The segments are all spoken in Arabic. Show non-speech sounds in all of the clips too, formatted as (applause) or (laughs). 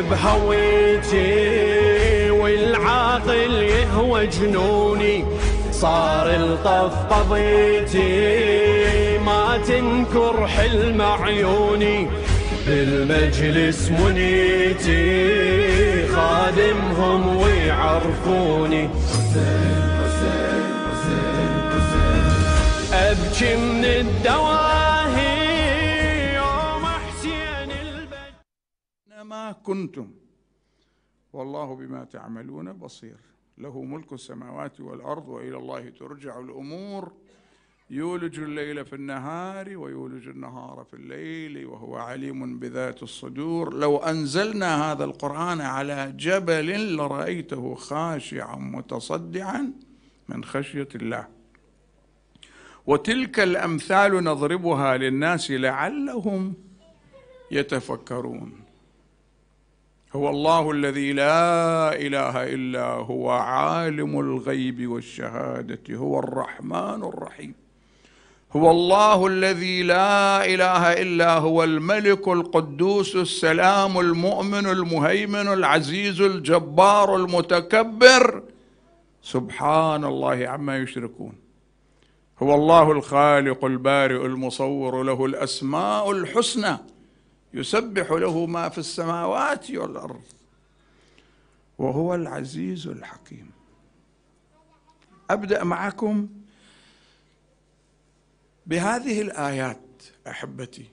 بهويتي والعاقل يهوى جنوني صار الطف قضيتي ما تنكر حلم عيوني بالمجلس منيتي خادمهم ويعرفوني أبكي من الدوام كنتم والله بما تعملون بصير له ملك السماوات والارض والى الله ترجع الامور يولج الليل في النهار ويولج النهار في الليل وهو عليم بذات الصدور لو انزلنا هذا القران على جبل لرايته خاشعا متصدعا من خشيه الله وتلك الامثال نضربها للناس لعلهم يتفكرون هو الله الذي لا اله الا هو عالم الغيب والشهاده هو الرحمن الرحيم هو الله الذي لا اله الا هو الملك القدوس السلام المؤمن المهيمن العزيز الجبار المتكبر سبحان الله عما يشركون هو الله الخالق البارئ المصور له الاسماء الحسنى يسبح له ما في السماوات والارض وهو العزيز الحكيم ابدا معكم بهذه الايات احبتي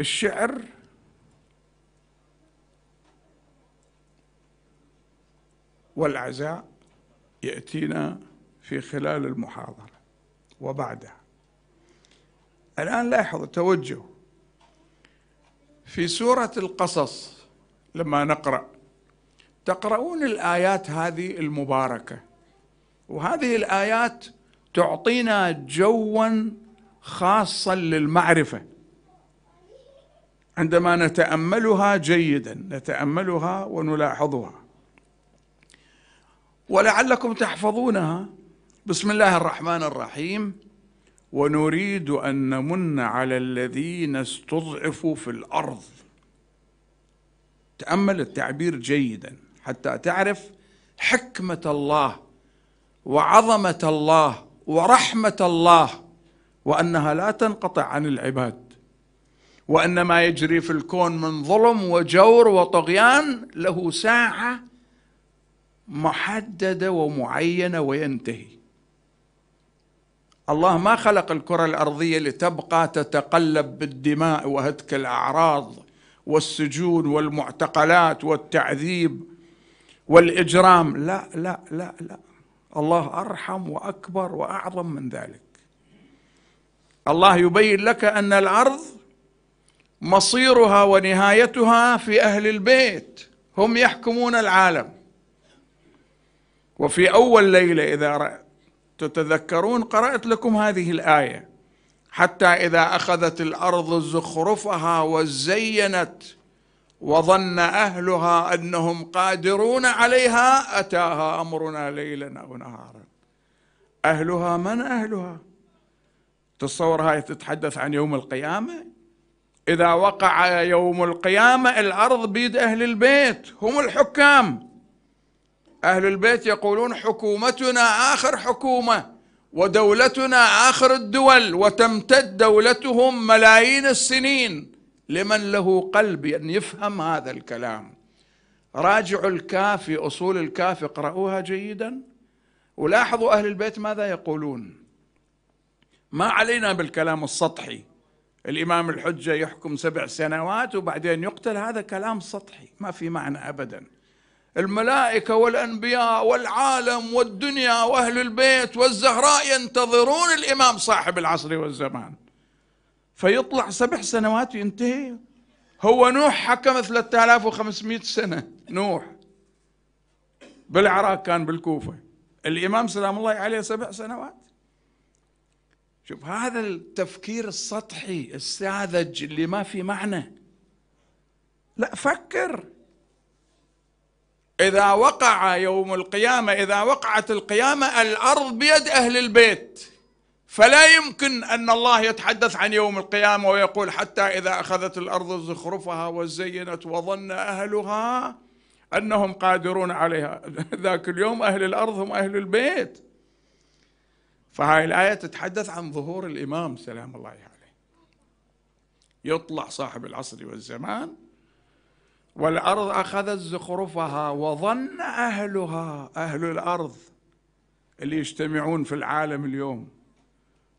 الشعر والعزاء ياتينا في خلال المحاضره وبعدها الان لاحظوا توجه في سورة القصص لما نقرأ تقرؤون الآيات هذه المباركة وهذه الآيات تعطينا جوا خاصا للمعرفة عندما نتأملها جيدا نتأملها ونلاحظها ولعلكم تحفظونها بسم الله الرحمن الرحيم ونريد أن نمن على الذين استضعفوا في الأرض تأمل التعبير جيدا حتى تعرف حكمة الله وعظمة الله ورحمة الله وأنها لا تنقطع عن العباد وأن ما يجري في الكون من ظلم وجور وطغيان له ساعة محددة ومعينة وينتهي الله ما خلق الكره الارضيه لتبقى تتقلب بالدماء وهتك الاعراض والسجون والمعتقلات والتعذيب والاجرام لا لا لا لا الله ارحم واكبر واعظم من ذلك الله يبين لك ان الارض مصيرها ونهايتها في اهل البيت هم يحكمون العالم وفي اول ليله اذا تتذكرون قرأت لكم هذه الآية حتى إذا أخذت الأرض زخرفها وزينت وظن أهلها أنهم قادرون عليها أتاها أمرنا ليلا أو نهارا أهلها من أهلها تصور هاي تتحدث عن يوم القيامة إذا وقع يوم القيامة الأرض بيد أهل البيت هم الحكام أهل البيت يقولون حكومتنا آخر حكومة ودولتنا آخر الدول وتمتد دولتهم ملايين السنين لمن له قلب أن يفهم هذا الكلام راجعوا الكافي أصول الكافي اقرأوها جيدا ولاحظوا أهل البيت ماذا يقولون ما علينا بالكلام السطحي الإمام الحجة يحكم سبع سنوات وبعدين يقتل هذا كلام سطحي ما في معنى أبداً الملائكة والأنبياء والعالم والدنيا وأهل البيت والزهراء ينتظرون الإمام صاحب العصر والزمان فيطلع سبع سنوات ينتهي هو نوح حكم 3500 سنة نوح بالعراق كان بالكوفة الإمام سلام الله عليه سبع سنوات شوف هذا التفكير السطحي الساذج اللي ما في معنى لا فكر إذا وقع يوم القيامة إذا وقعت القيامة الأرض بيد أهل البيت فلا يمكن أن الله يتحدث عن يوم القيامة ويقول حتى إذا أخذت الأرض زخرفها وزينت وظن أهلها أنهم قادرون عليها (laughs) ذاك اليوم أهل الأرض هم أهل البيت فهذه الآية تتحدث عن ظهور الإمام سلام الله عليه يطلع صاحب العصر والزمان والأرض أخذت زخرفها وظن أهلها أهل الأرض اللي يجتمعون في العالم اليوم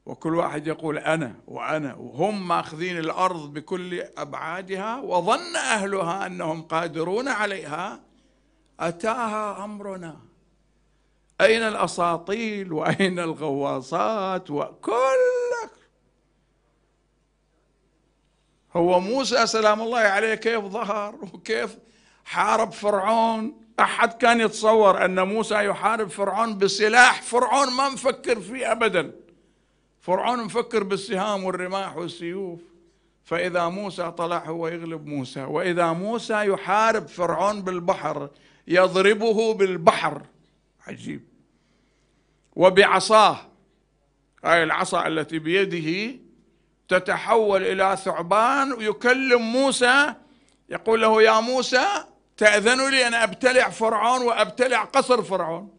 وكل واحد يقول أنا وأنا وهم ماخذين الأرض بكل أبعادها وظن أهلها أنهم قادرون عليها أتاها أمرنا أين الأساطيل وأين الغواصات وكل هو موسى سلام الله عليه كيف ظهر وكيف حارب فرعون أحد كان يتصور أن موسى يحارب فرعون بسلاح فرعون ما مفكر فيه أبدا فرعون مفكر بالسهام والرماح والسيوف فإذا موسى طلع هو يغلب موسى وإذا موسى يحارب فرعون بالبحر يضربه بالبحر عجيب وبعصاه هاي العصا التي بيده تتحول إلى ثعبان ويكلم موسى يقول له يا موسى تأذن لي أن أبتلع فرعون وأبتلع قصر فرعون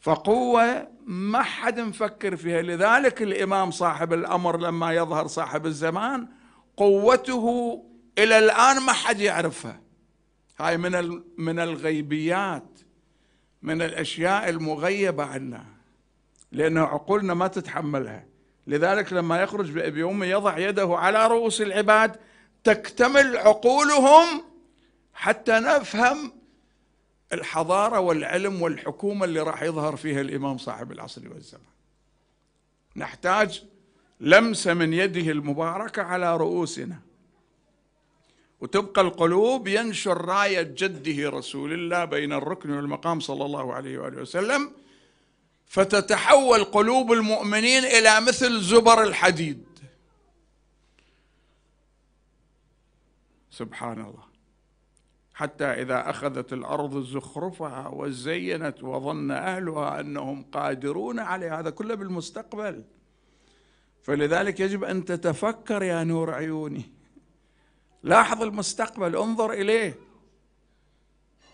فقوة ما حد مفكر فيها لذلك الإمام صاحب الأمر لما يظهر صاحب الزمان قوته إلى الآن ما حد يعرفها هاي من من الغيبيات من الأشياء المغيبة عنا لأن عقولنا ما تتحملها لذلك لما يخرج بأم يضع يده على رؤوس العباد تكتمل عقولهم حتى نفهم الحضارة والعلم والحكومة اللي راح يظهر فيها الإمام صاحب العصر والزمان نحتاج لمسة من يده المباركة على رؤوسنا وتبقى القلوب ينشر راية جده رسول الله بين الركن والمقام صلى الله عليه وآله وسلم فتتحول قلوب المؤمنين الى مثل زبر الحديد سبحان الله حتى اذا اخذت الارض زخرفها وزينت وظن اهلها انهم قادرون عليها هذا كله بالمستقبل فلذلك يجب ان تتفكر يا نور عيوني لاحظ المستقبل انظر اليه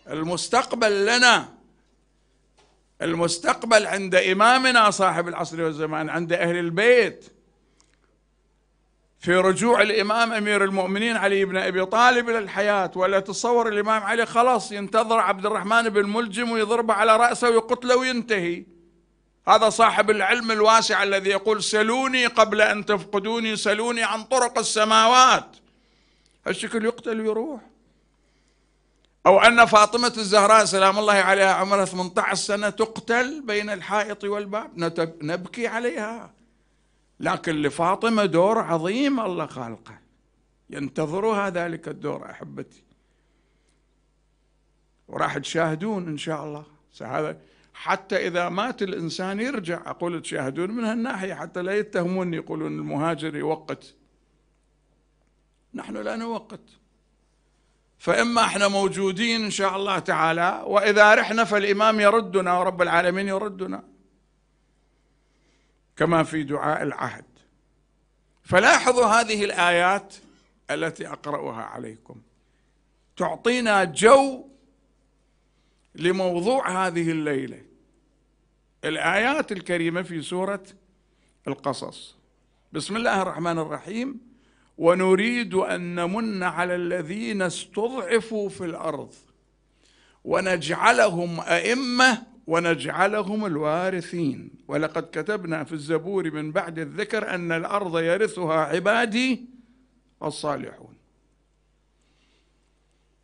المستقبل لنا المستقبل عند إمامنا صاحب العصر والزمان عند أهل البيت في رجوع الإمام أمير المؤمنين علي بن أبي طالب إلى الحياة ولا تصور الإمام علي خلاص ينتظر عبد الرحمن بن ملجم ويضربه على رأسه ويقتله وينتهي هذا صاحب العلم الواسع الذي يقول سلوني قبل أن تفقدوني سلوني عن طرق السماوات الشكل يقتل ويروح أو أن فاطمة الزهراء سلام الله عليها عمرها 18 سنة تقتل بين الحائط والباب نبكي عليها لكن لفاطمة دور عظيم الله خالقه ينتظرها ذلك الدور أحبتي وراح تشاهدون إن شاء الله هذا حتى إذا مات الإنسان يرجع أقول تشاهدون من هالناحية حتى لا يتهمون يقولون المهاجر يوقت نحن لا نوقت فإما احنا موجودين إن شاء الله تعالى وإذا رحنا فالإمام يردنا ورب العالمين يردنا كما في دعاء العهد فلاحظوا هذه الآيات التي أقرأها عليكم تعطينا جو لموضوع هذه الليلة الآيات الكريمة في سورة القصص بسم الله الرحمن الرحيم ونريد ان نمن على الذين استضعفوا في الارض ونجعلهم ائمه ونجعلهم الوارثين ولقد كتبنا في الزبور من بعد الذكر ان الارض يرثها عبادي الصالحون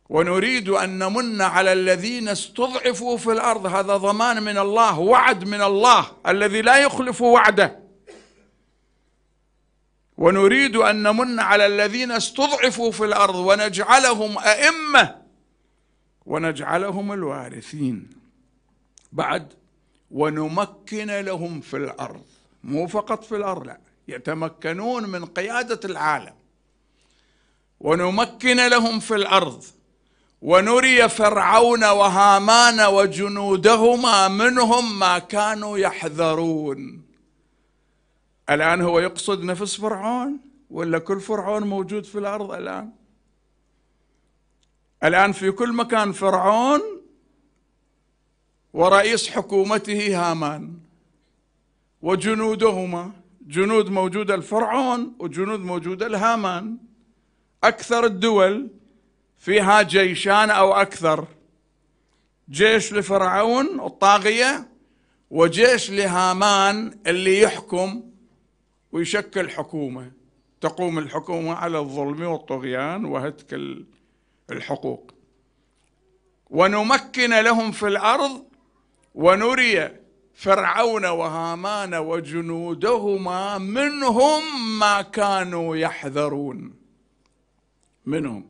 ونريد ان نمن على الذين استضعفوا في الارض هذا ضمان من الله وعد من الله الذي لا يخلف وعده ونريد أن نمن على الذين استضعفوا في الأرض ونجعلهم أئمة ونجعلهم الوارثين بعد ونمكن لهم في الأرض مو فقط في الأرض لا يتمكنون من قيادة العالم ونمكن لهم في الأرض ونري فرعون وهامان وجنودهما منهم ما كانوا يحذرون الآن هو يقصد نفس فرعون ولا كل فرعون موجود في الأرض الآن الآن في كل مكان فرعون ورئيس حكومته هامان وجنودهما جنود موجودة الفرعون وجنود موجودة الهامان أكثر الدول فيها جيشان أو أكثر جيش لفرعون الطاغية وجيش لهامان اللي يحكم ويشكل حكومة تقوم الحكومة على الظلم والطغيان وهتك الحقوق ونمكن لهم في الأرض ونري فرعون وهامان وجنودهما منهم ما كانوا يحذرون منهم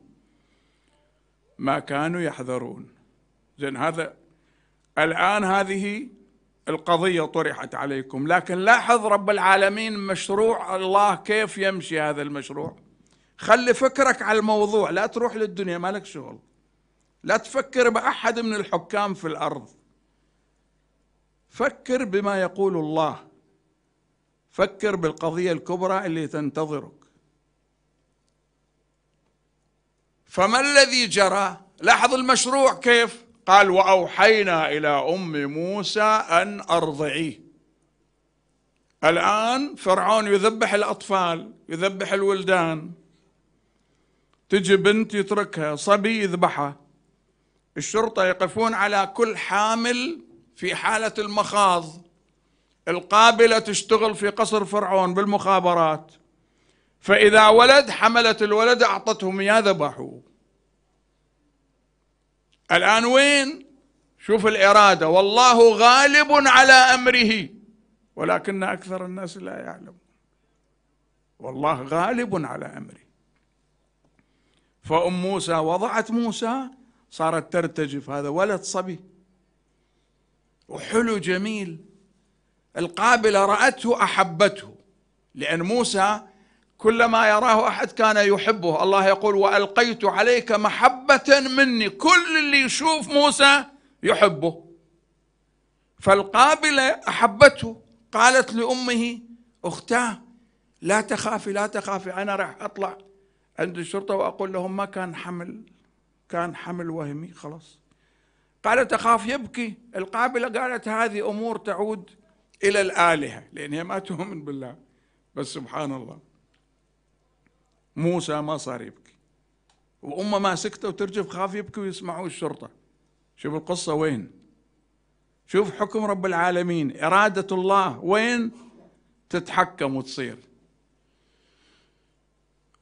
ما كانوا يحذرون زين هذا الآن هذه القضية طرحت عليكم لكن لاحظ رب العالمين مشروع الله كيف يمشي هذا المشروع خلي فكرك على الموضوع لا تروح للدنيا مالك شغل لا تفكر بأحد من الحكام في الأرض فكر بما يقول الله فكر بالقضية الكبرى اللي تنتظرك فما الذي جرى لاحظ المشروع كيف قال واوحينا الى ام موسى ان ارضعيه الان فرعون يذبح الاطفال يذبح الولدان تجي بنت يتركها صبي يذبحها الشرطه يقفون على كل حامل في حاله المخاض القابله تشتغل في قصر فرعون بالمخابرات فاذا ولد حملت الولد اعطتهم اياه ذبحوه الآن وين شوف الإرادة والله غالب على أمره ولكن أكثر الناس لا يعلم والله غالب على أمره فأم موسى وضعت موسى صارت ترتجف هذا ولد صبي وحلو جميل القابلة رأته أحبته لأن موسى كلما يراه احد كان يحبه الله يقول والقيت عليك محبه مني كل اللي يشوف موسى يحبه فالقابله احبته قالت لامه اختاه لا تخافي لا تخافي انا راح اطلع عند الشرطه واقول لهم ما كان حمل كان حمل وهمي خلاص قالت تخاف يبكي القابله قالت هذه امور تعود الى الالهه لان هي ما تؤمن بالله بس سبحان الله موسى ما صار يبكي وأمه ما سكتة وترجف خاف يبكي ويسمعوه الشرطة شوف القصة وين شوف حكم رب العالمين إرادة الله وين تتحكم وتصير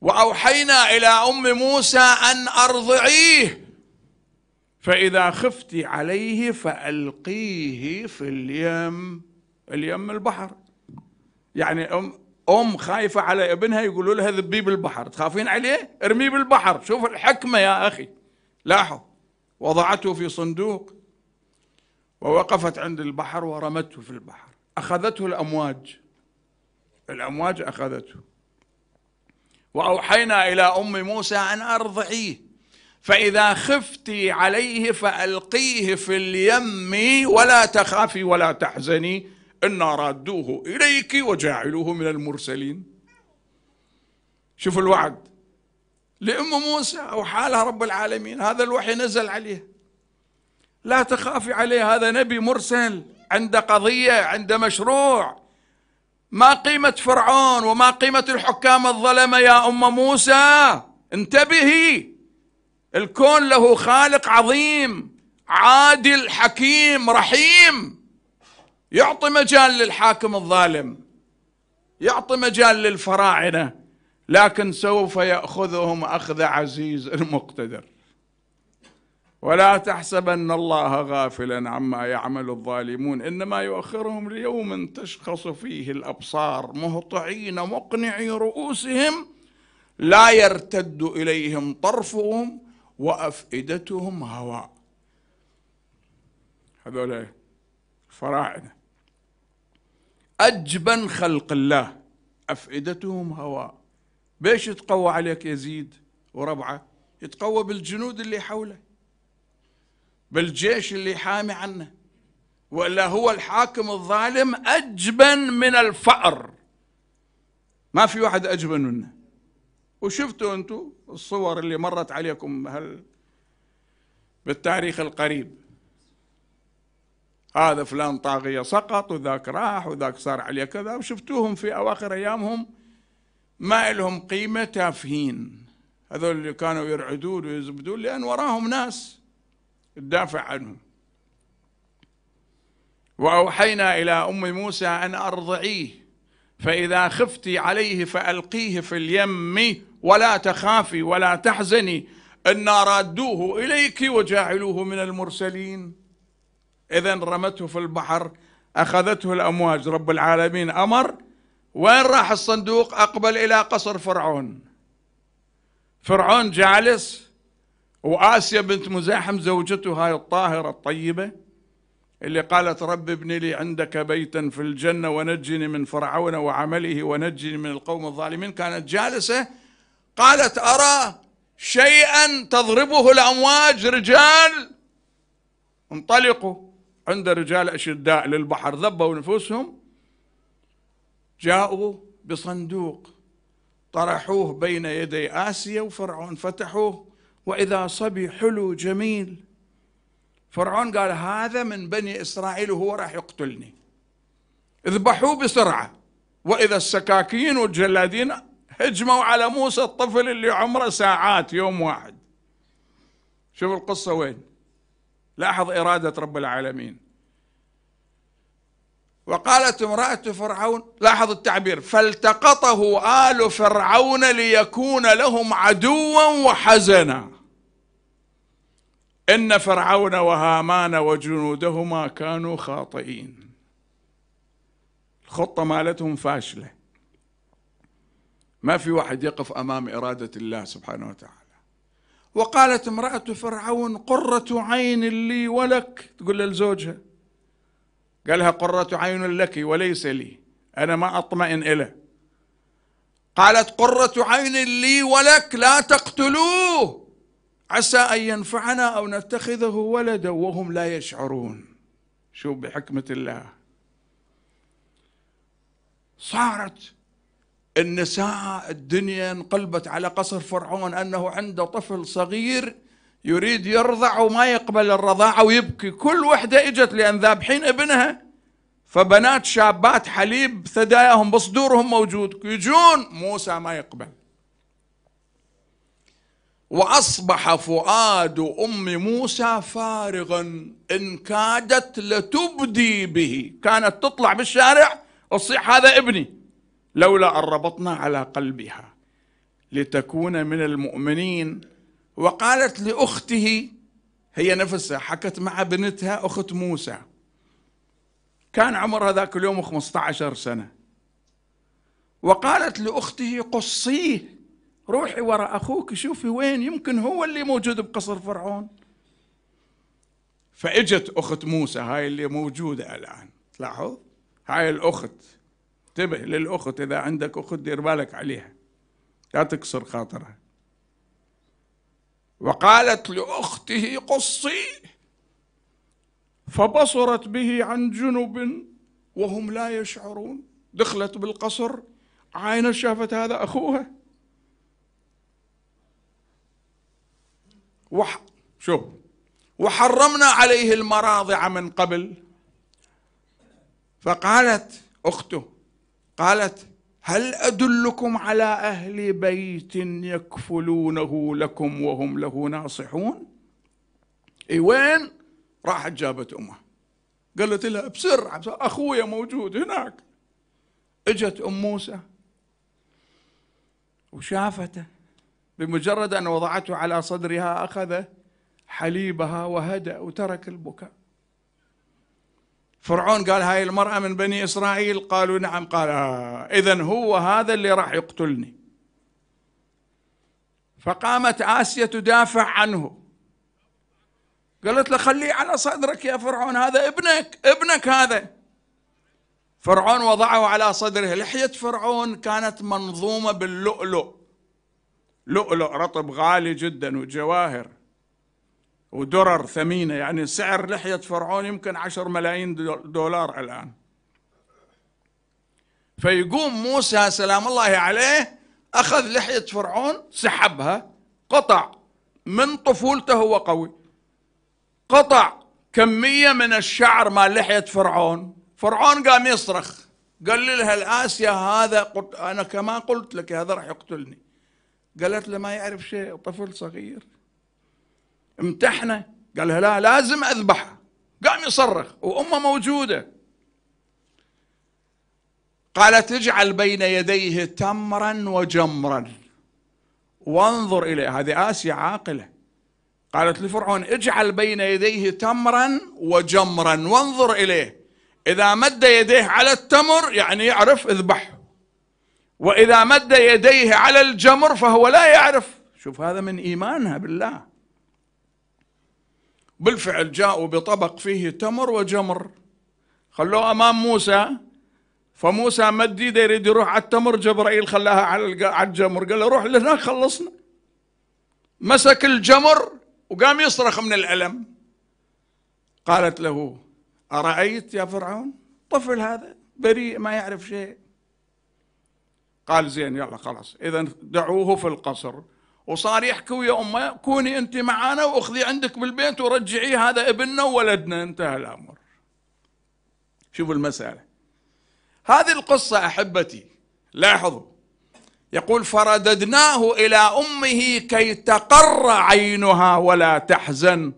وأوحينا إلى أم موسى أن أرضعيه فإذا خفت عليه فألقيه في اليم اليم البحر يعني أم ام خايفه على ابنها يقولوا لها ذبيه بالبحر تخافين عليه ارميه بالبحر شوف الحكمه يا اخي لاحظ وضعته في صندوق ووقفت عند البحر ورمته في البحر اخذته الامواج الامواج اخذته واوحينا الى ام موسى ان ارضعيه فاذا خفت عليه فالقيه في اليم ولا تخافي ولا تحزني إنا رادوه إليك وجاعلوه من المرسلين شوفوا الوعد لأم موسى حالها رب العالمين هذا الوحي نزل عليه لا تخافي عليه هذا نبي مرسل عند قضية عند مشروع ما قيمة فرعون وما قيمة الحكام الظلمة يا أم موسى انتبهي الكون له خالق عظيم عادل حكيم رحيم يعطي مجال للحاكم الظالم يعطي مجال للفراعنه لكن سوف ياخذهم اخذ عزيز المقتدر ولا تحسبن الله غافلا عما يعمل الظالمون انما يؤخرهم ليوم تشخص فيه الابصار مهطعين مقنعي رؤوسهم لا يرتد اليهم طرفهم وافئدتهم هواء هذول فراعنه أجبن خلق الله أفئدتهم هواء بيش يتقوى عليك يزيد وربعه يتقوى بالجنود اللي حوله بالجيش اللي حامي عنه وإلا هو الحاكم الظالم أجبن من الفأر ما في واحد أجبن منه وشفتوا أنتم الصور اللي مرت عليكم هل بالتاريخ القريب هذا فلان طاغية سقط وذاك راح وذاك صار عليه كذا وشفتوهم في أواخر أيامهم ما لهم قيمة تافهين هذول اللي كانوا يرعدون ويزبدون لأن وراهم ناس تدافع عنهم وأوحينا إلى أم موسى أن أرضعيه فإذا خفت عليه فألقيه في اليم ولا تخافي ولا تحزني إنا رادوه إليك وجاعلوه من المرسلين إذا رمته في البحر أخذته الأمواج رب العالمين أمر وين راح الصندوق أقبل إلى قصر فرعون فرعون جالس وآسيا بنت مزاحم زوجته هاي الطاهرة الطيبة اللي قالت رب ابن لي عندك بيتا في الجنة ونجني من فرعون وعمله ونجني من القوم الظالمين كانت جالسة قالت أرى شيئا تضربه الأمواج رجال انطلقوا عند رجال أشداء للبحر ذبوا نفوسهم جاءوا بصندوق طرحوه بين يدي آسيا وفرعون فتحوه وإذا صبي حلو جميل فرعون قال هذا من بني إسرائيل وهو راح يقتلني اذبحوه بسرعة وإذا السكاكين والجلادين هجموا على موسى الطفل اللي عمره ساعات يوم واحد شوف القصة وين لاحظ إرادة رب العالمين وقالت امرأة فرعون لاحظ التعبير فالتقطه آل فرعون ليكون لهم عدوا وحزنا إن فرعون وهامان وجنودهما كانوا خاطئين الخطة مالتهم فاشلة ما في واحد يقف أمام إرادة الله سبحانه وتعالى وقالت امرأة فرعون قرة عين لي ولك تقول لزوجها قالها قرة عين لك وليس لي أنا ما أطمئن إليه قالت قرة عين لي ولك لا تقتلوه عسى أن ينفعنا أو نتخذه ولدا وهم لا يشعرون شوف بحكمة الله صارت النساء الدنيا انقلبت على قصر فرعون أنه عنده طفل صغير يريد يرضع وما يقبل الرضاعة ويبكي كل وحدة إجت لأن ذابحين ابنها فبنات شابات حليب ثداياهم بصدورهم موجود يجون موسى ما يقبل واصبح فؤاد ام موسى فارغا ان كادت لتبدي به كانت تطلع بالشارع وتصيح هذا ابني لولا أن ربطنا على قلبها لتكون من المؤمنين وقالت لأخته هي نفسها حكت مع بنتها أخت موسى كان عمرها ذاك اليوم 15 سنة وقالت لأخته قصيه روحي وراء أخوك شوفي وين يمكن هو اللي موجود بقصر فرعون فإجت أخت موسى هاي اللي موجودة الآن تلاحظ هاي الأخت انتبه للأخت إذا عندك أخت دير بالك عليها لا تكسر خاطرها وقالت لأخته قصي فبصرت به عن جنب وهم لا يشعرون دخلت بالقصر عينه شافت هذا أخوها وح شوف وحرمنا عليه المراضع من قبل فقالت أخته قالت هل أدلكم على أهل بيت يكفلونه لكم وهم له ناصحون اي وين راحت جابت أمه قالت لها بسرعة, أخويا موجود هناك اجت أم موسى وشافته بمجرد أن وضعته على صدرها أخذ حليبها وهدأ وترك البكاء فرعون قال هاي المرأة من بني إسرائيل قالوا نعم قال آه إذا هو هذا اللي راح يقتلني فقامت آسيا تدافع عنه قالت له خليه على صدرك يا فرعون هذا ابنك ابنك هذا فرعون وضعه على صدره لحية فرعون كانت منظومة باللؤلؤ لؤلؤ رطب غالي جدا وجواهر ودرر ثمينة يعني سعر لحية فرعون يمكن عشر ملايين دولار الآن فيقوم موسى سلام الله عليه أخذ لحية فرعون سحبها قطع من طفولته هو قوي قطع كمية من الشعر مال لحية فرعون فرعون قام يصرخ قال لها الآسيا هذا قلت أنا كما قلت لك هذا راح يقتلني قالت له ما يعرف شيء طفل صغير امتحنه قال لها لا لازم اذبحه قام يصرخ وامه موجوده قالت اجعل بين يديه تمرا وجمرا وانظر اليه هذه اسيا عاقله قالت لفرعون اجعل بين يديه تمرا وجمرا وانظر اليه اذا مد يديه على التمر يعني يعرف اذبحه واذا مد يديه على الجمر فهو لا يعرف شوف هذا من ايمانها بالله بالفعل جاءوا بطبق فيه تمر وجمر خلوه أمام موسى فموسى مد ايده يريد يروح على التمر جبرائيل خلاها على على الجمر قال له روح لهناك خلصنا مسك الجمر وقام يصرخ من الألم قالت له أرأيت يا فرعون طفل هذا بريء ما يعرف شيء قال زين يلا خلاص إذا دعوه في القصر وصار يحكي ويا امه كوني انت معانا واخذي عندك بالبيت ورجعي هذا ابننا وولدنا انتهى الامر شوفوا المساله هذه القصه احبتي لاحظوا يقول فرددناه الى امه كي تقر عينها ولا تحزن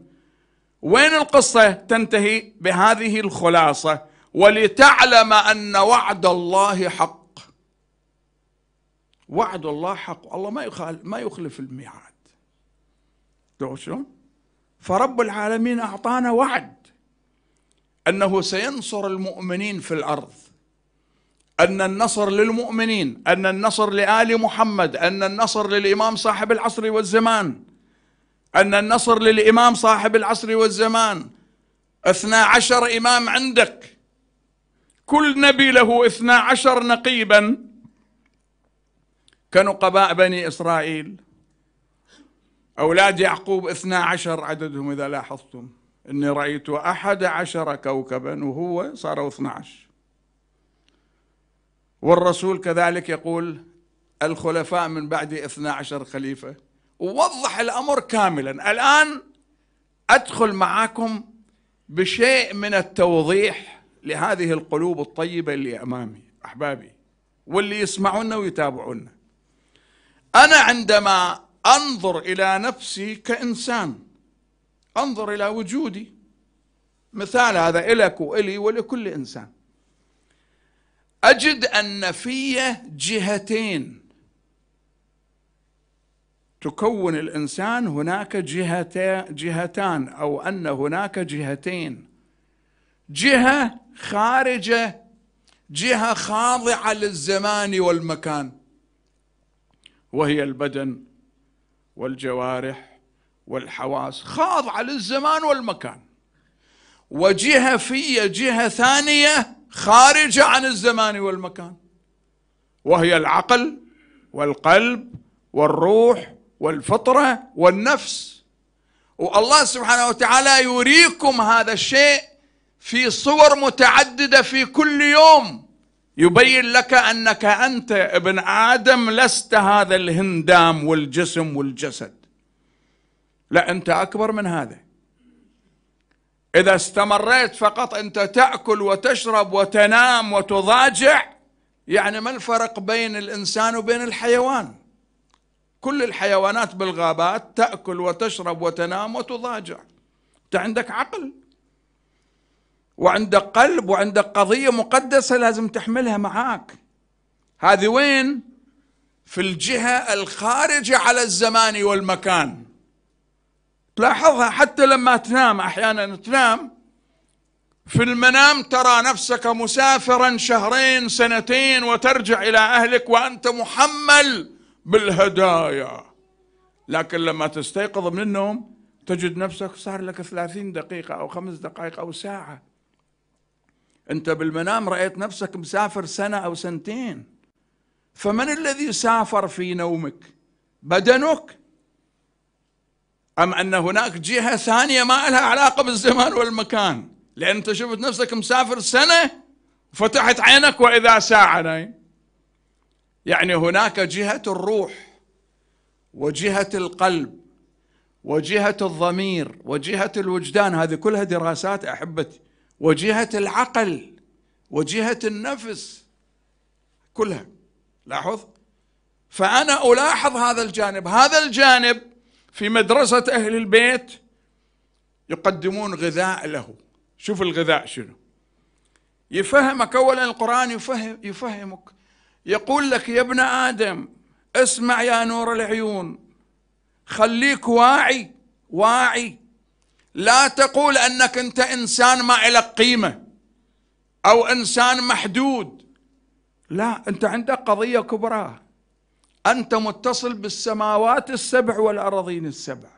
وين القصه تنتهي بهذه الخلاصه ولتعلم ان وعد الله حق وعد الله حق الله ما يخالف ما يخلف الميعاد شلون؟ فرب العالمين اعطانا وعد انه سينصر المؤمنين في الارض ان النصر للمؤمنين ان النصر لال محمد ان النصر للامام صاحب العصر والزمان ان النصر للامام صاحب العصر والزمان اثنا عشر امام عندك كل نبي له اثنا عشر نقيبا كنقباء بني إسرائيل أولاد يعقوب اثنا عشر عددهم إذا لاحظتم إني رأيت أحد عشر كوكبا وهو صاروا اثنا عشر والرسول كذلك يقول الخلفاء من بعد اثنا عشر خليفة ووضح الأمر كاملا الآن أدخل معاكم بشيء من التوضيح لهذه القلوب الطيبة اللي أمامي أحبابي واللي يسمعونا ويتابعونا أنا عندما أنظر إلى نفسي كإنسان أنظر إلى وجودي مثال هذا إلك وإلي ولكل إنسان أجد أن في جهتين تكون الإنسان هناك جهتا جهتان أو أن هناك جهتين جهة خارجة جهة خاضعة للزمان والمكان وهي البدن والجوارح والحواس خاضعة للزمان والمكان وجهة في جهة ثانية خارجة عن الزمان والمكان وهي العقل والقلب والروح والفطرة والنفس والله سبحانه وتعالى يريكم هذا الشيء في صور متعددة في كل يوم يبين لك انك انت ابن ادم لست هذا الهندام والجسم والجسد لا انت اكبر من هذا اذا استمريت فقط انت تاكل وتشرب وتنام وتضاجع يعني ما الفرق بين الانسان وبين الحيوان كل الحيوانات بالغابات تاكل وتشرب وتنام وتضاجع انت عندك عقل وعندك قلب وعندك قضية مقدسة لازم تحملها معاك هذه وين في الجهة الخارجة على الزمان والمكان تلاحظها حتى لما تنام أحيانا تنام في المنام ترى نفسك مسافرا شهرين سنتين وترجع إلى أهلك وأنت محمل بالهدايا لكن لما تستيقظ من النوم تجد نفسك صار لك ثلاثين دقيقة أو خمس دقائق أو ساعة انت بالمنام رأيت نفسك مسافر سنة او سنتين فمن الذي سافر في نومك بدنك ام ان هناك جهة ثانية ما لها علاقة بالزمان والمكان لان انت شفت نفسك مسافر سنة فتحت عينك واذا ساعة نايم يعني هناك جهة الروح وجهة القلب وجهة الضمير وجهة الوجدان هذه كلها دراسات أحبتي وجهة العقل وجهة النفس كلها لاحظ فأنا ألاحظ هذا الجانب هذا الجانب في مدرسة أهل البيت يقدمون غذاء له شوف الغذاء شنو يفهمك أولا القرآن يفهم يفهمك يقول لك يا ابن آدم اسمع يا نور العيون خليك واعي واعي لا تقول انك انت انسان ما لك قيمه او انسان محدود لا انت عندك قضيه كبرى انت متصل بالسماوات السبع والارضين السبع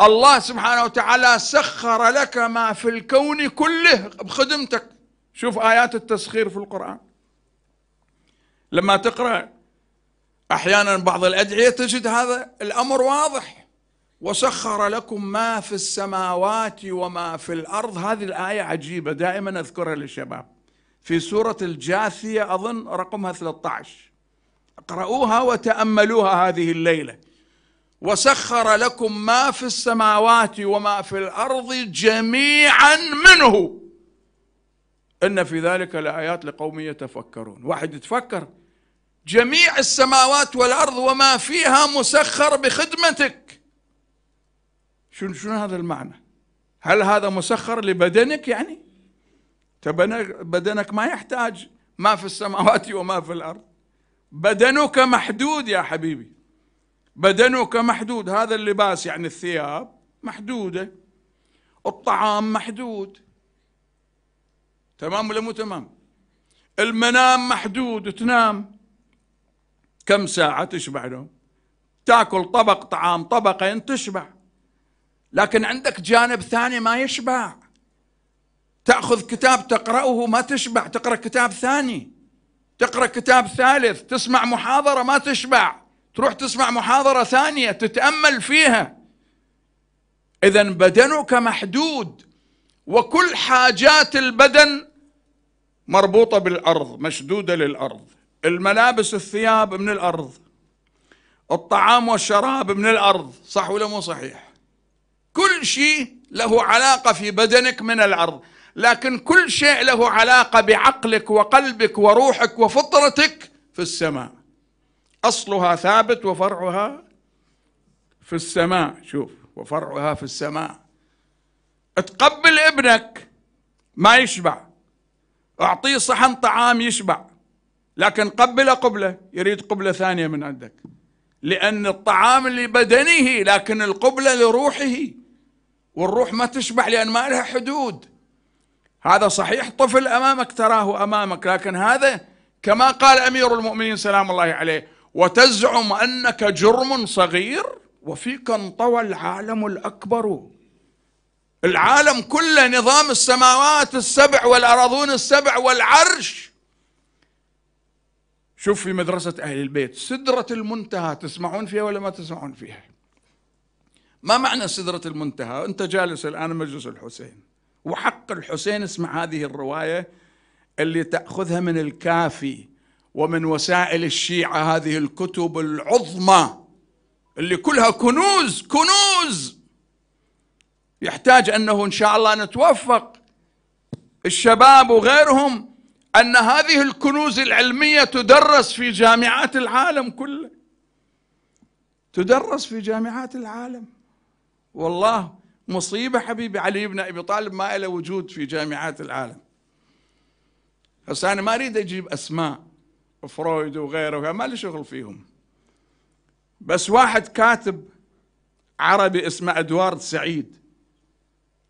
الله سبحانه وتعالى سخر لك ما في الكون كله بخدمتك شوف ايات التسخير في القران لما تقرا احيانا بعض الادعيه تجد هذا الامر واضح وسخر لكم ما في السماوات وما في الارض هذه الايه عجيبه دائما اذكرها للشباب في سوره الجاثيه اظن رقمها 13 اقرؤوها وتاملوها هذه الليله وسخر لكم ما في السماوات وما في الارض جميعا منه ان في ذلك لايات لقوم يتفكرون واحد يتفكر جميع السماوات والارض وما فيها مسخر بخدمتك شنو شنو هذا المعنى؟ هل هذا مسخر لبدنك يعني؟ بدنك ما يحتاج ما في السماوات وما في الارض بدنك محدود يا حبيبي بدنك محدود هذا اللباس يعني الثياب محدوده الطعام محدود تمام ولا مو تمام؟ المنام محدود تنام كم ساعه تشبع لهم؟ تاكل طبق طعام طبقين تشبع لكن عندك جانب ثاني ما يشبع تاخذ كتاب تقراه ما تشبع تقرا كتاب ثاني تقرا كتاب ثالث تسمع محاضره ما تشبع تروح تسمع محاضره ثانيه تتامل فيها اذا بدنك محدود وكل حاجات البدن مربوطه بالارض مشدوده للارض الملابس الثياب من الارض الطعام والشراب من الارض صح ولا مو صحيح كل شيء له علاقة في بدنك من العرض لكن كل شيء له علاقة بعقلك وقلبك وروحك وفطرتك في السماء أصلها ثابت وفرعها في السماء شوف وفرعها في السماء تقبل ابنك ما يشبع اعطيه صحن طعام يشبع لكن قبله قبله يريد قبله ثانيه من عندك لان الطعام لبدنه لكن القبله لروحه والروح ما تشبع لأن ما لها حدود هذا صحيح طفل أمامك تراه أمامك لكن هذا كما قال أمير المؤمنين سلام الله عليه وتزعم أنك جرم صغير وفيك انطوى العالم الأكبر العالم كله نظام السماوات السبع والأراضون السبع والعرش شوف في مدرسة أهل البيت سدرة المنتهى تسمعون فيها ولا ما تسمعون فيها ما معنى سدرة المنتهى أنت جالس الآن مجلس الحسين وحق الحسين اسمع هذه الرواية اللي تأخذها من الكافي ومن وسائل الشيعة هذه الكتب العظمى اللي كلها كنوز كنوز يحتاج أنه إن شاء الله نتوفق الشباب وغيرهم أن هذه الكنوز العلمية تدرس في جامعات العالم كله تدرس في جامعات العالم والله مصيبة حبيبي علي بن أبي طالب ما له وجود في جامعات العالم بس أنا ما أريد أجيب أسماء فرويد وغيره ما لي شغل فيهم بس واحد كاتب عربي اسمه أدوارد سعيد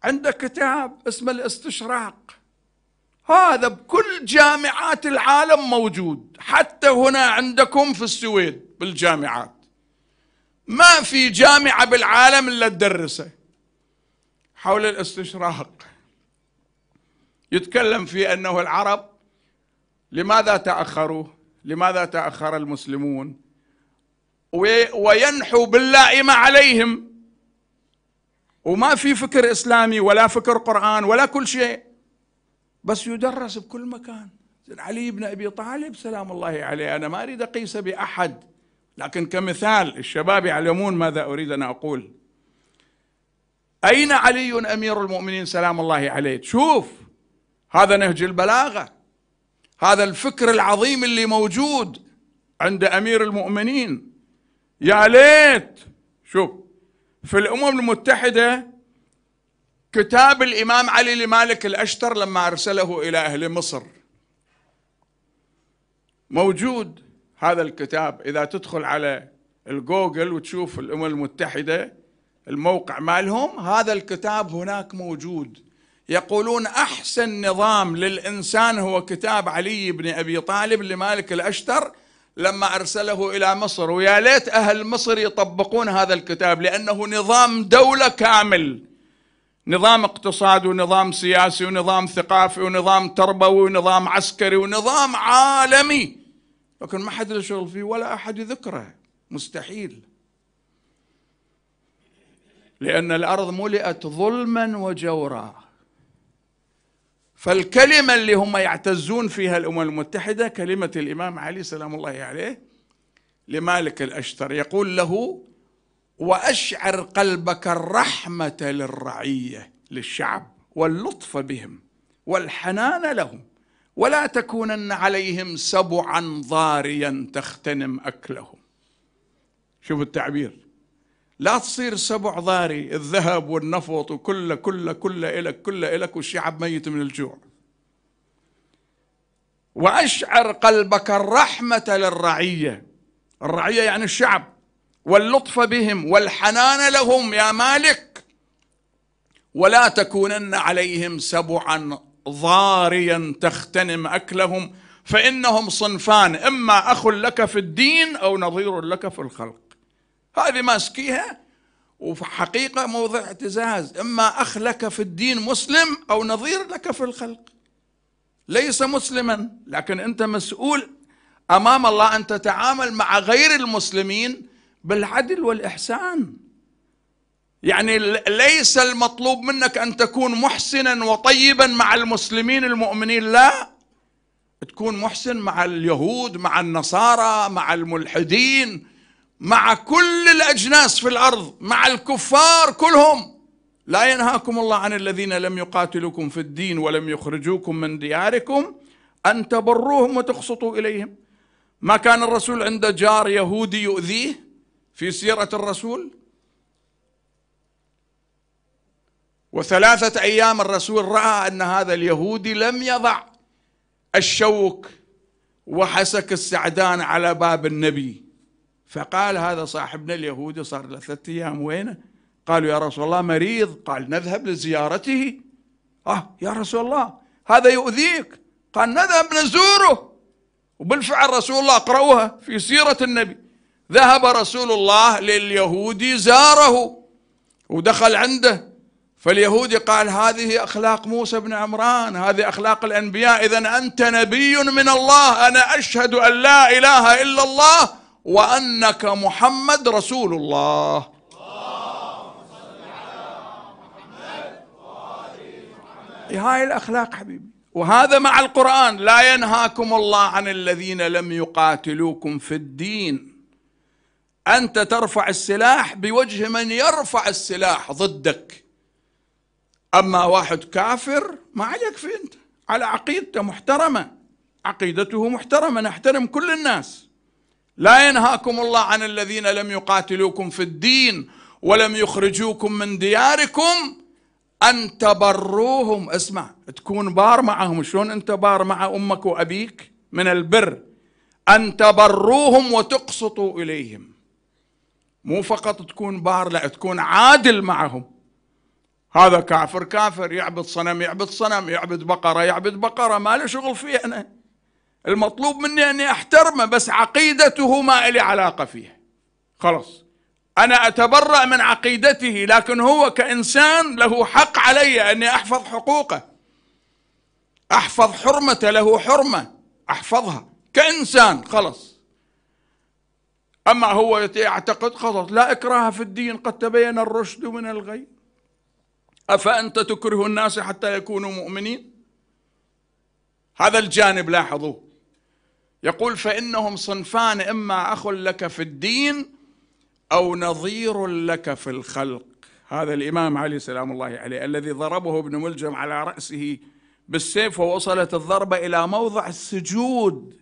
عنده كتاب اسمه الاستشراق هذا بكل جامعات العالم موجود حتى هنا عندكم في السويد بالجامعات ما في جامعة بالعالم إلا تدرسه حول الاستشراق يتكلم في أنه العرب لماذا تأخروا لماذا تأخر المسلمون وينحو باللائمة عليهم وما في فكر إسلامي ولا فكر قرآن ولا كل شيء بس يدرس بكل مكان علي بن أبي طالب سلام الله عليه أنا ما أريد أقيس بأحد لكن كمثال الشباب يعلمون ماذا أريد أن أقول أين علي أمير المؤمنين سلام الله عليه شوف هذا نهج البلاغة هذا الفكر العظيم اللي موجود عند أمير المؤمنين يا ليت شوف في الأمم المتحدة كتاب الإمام علي لمالك الأشتر لما أرسله إلى أهل مصر موجود هذا الكتاب إذا تدخل على الجوجل وتشوف الأمم المتحدة الموقع مالهم هذا الكتاب هناك موجود يقولون أحسن نظام للإنسان هو كتاب علي بن أبي طالب لمالك الأشتر لما أرسله إلى مصر ويا ليت أهل مصر يطبقون هذا الكتاب لأنه نظام دولة كامل نظام اقتصادي ونظام سياسي ونظام ثقافي ونظام تربوي ونظام عسكري ونظام عالمي لكن ما حد له شغل فيه ولا أحد يذكره مستحيل لأن الأرض ملئت ظلما وجورا فالكلمة اللي هم يعتزون فيها الأمم المتحدة كلمة الإمام علي سلام الله عليه لمالك الأشتر يقول له وأشعر قلبك الرحمة للرعية للشعب واللطف بهم والحنان لهم ولا تكونن عليهم سبعا ضاريا تغتنم اكلهم شوف التعبير لا تصير سبع ضاري الذهب والنفط وكله كله كله إلك كله إلك والشعب ميت من الجوع وأشعر قلبك الرحمة للرعية الرعية يعني الشعب واللطف بهم والحنان لهم يا مالك ولا تكونن عليهم سبعا ضاريا تغتنم اكلهم فانهم صنفان اما اخ لك في الدين او نظير لك في الخلق هذه ماسكيها وفي حقيقة موضع اعتزاز إما أخ لك في الدين مسلم أو نظير لك في الخلق ليس مسلما لكن أنت مسؤول أمام الله أن تتعامل مع غير المسلمين بالعدل والإحسان يعني ليس المطلوب منك ان تكون محسنا وطيبا مع المسلمين المؤمنين لا تكون محسن مع اليهود مع النصارى مع الملحدين مع كل الاجناس في الارض مع الكفار كلهم لا ينهاكم الله عن الذين لم يقاتلوكم في الدين ولم يخرجوكم من دياركم ان تبروهم وتقسطوا اليهم ما كان الرسول عنده جار يهودي يؤذيه في سيره الرسول وثلاثة أيام الرسول رأى أن هذا اليهودي لم يضع الشوك وحسك السعدان على باب النبي فقال هذا صاحبنا اليهودي صار له ثلاثة أيام وينه قالوا يا رسول الله مريض قال نذهب لزيارته آه يا رسول الله هذا يؤذيك قال نذهب نزوره وبالفعل رسول الله اقرأوها في سيرة النبي ذهب رسول الله لليهودي زاره ودخل عنده فاليهودي قال هذه أخلاق موسى بن عمران هذه أخلاق الأنبياء إذا أنت نبي من الله أنا أشهد أن لا إله إلا الله وأنك محمد رسول الله هاي الأخلاق حبيبي وهذا مع القرآن لا ينهاكم الله عن الذين لم يقاتلوكم في الدين أنت ترفع السلاح بوجه من يرفع السلاح ضدك أما واحد كافر ما عليك في أنت على عقيدته محترمة عقيدته محترمة نحترم كل الناس لا ينهاكم الله عن الذين لم يقاتلوكم في الدين ولم يخرجوكم من دياركم أن تبروهم اسمع تكون بار معهم شلون أنت بار مع أمك وأبيك من البر أن تبروهم وتقسطوا إليهم مو فقط تكون بار لا تكون عادل معهم هذا كافر كافر يعبد صنم يعبد صنم يعبد بقرة يعبد بقرة ما له شغل فيه أنا المطلوب مني أني أحترمه بس عقيدته ما إلي علاقة فيه خلاص أنا أتبرأ من عقيدته لكن هو كإنسان له حق علي أني أحفظ حقوقه أحفظ حرمته له حرمة أحفظها كإنسان خلاص أما هو يعتقد خلاص لا إكراه في الدين قد تبين الرشد من الغي أفأنت تكره الناس حتى يكونوا مؤمنين هذا الجانب لاحظوا يقول فإنهم صنفان إما أخ لك في الدين أو نظير لك في الخلق هذا الإمام علي سلام الله عليه الذي ضربه ابن ملجم على رأسه بالسيف ووصلت الضربة إلى موضع السجود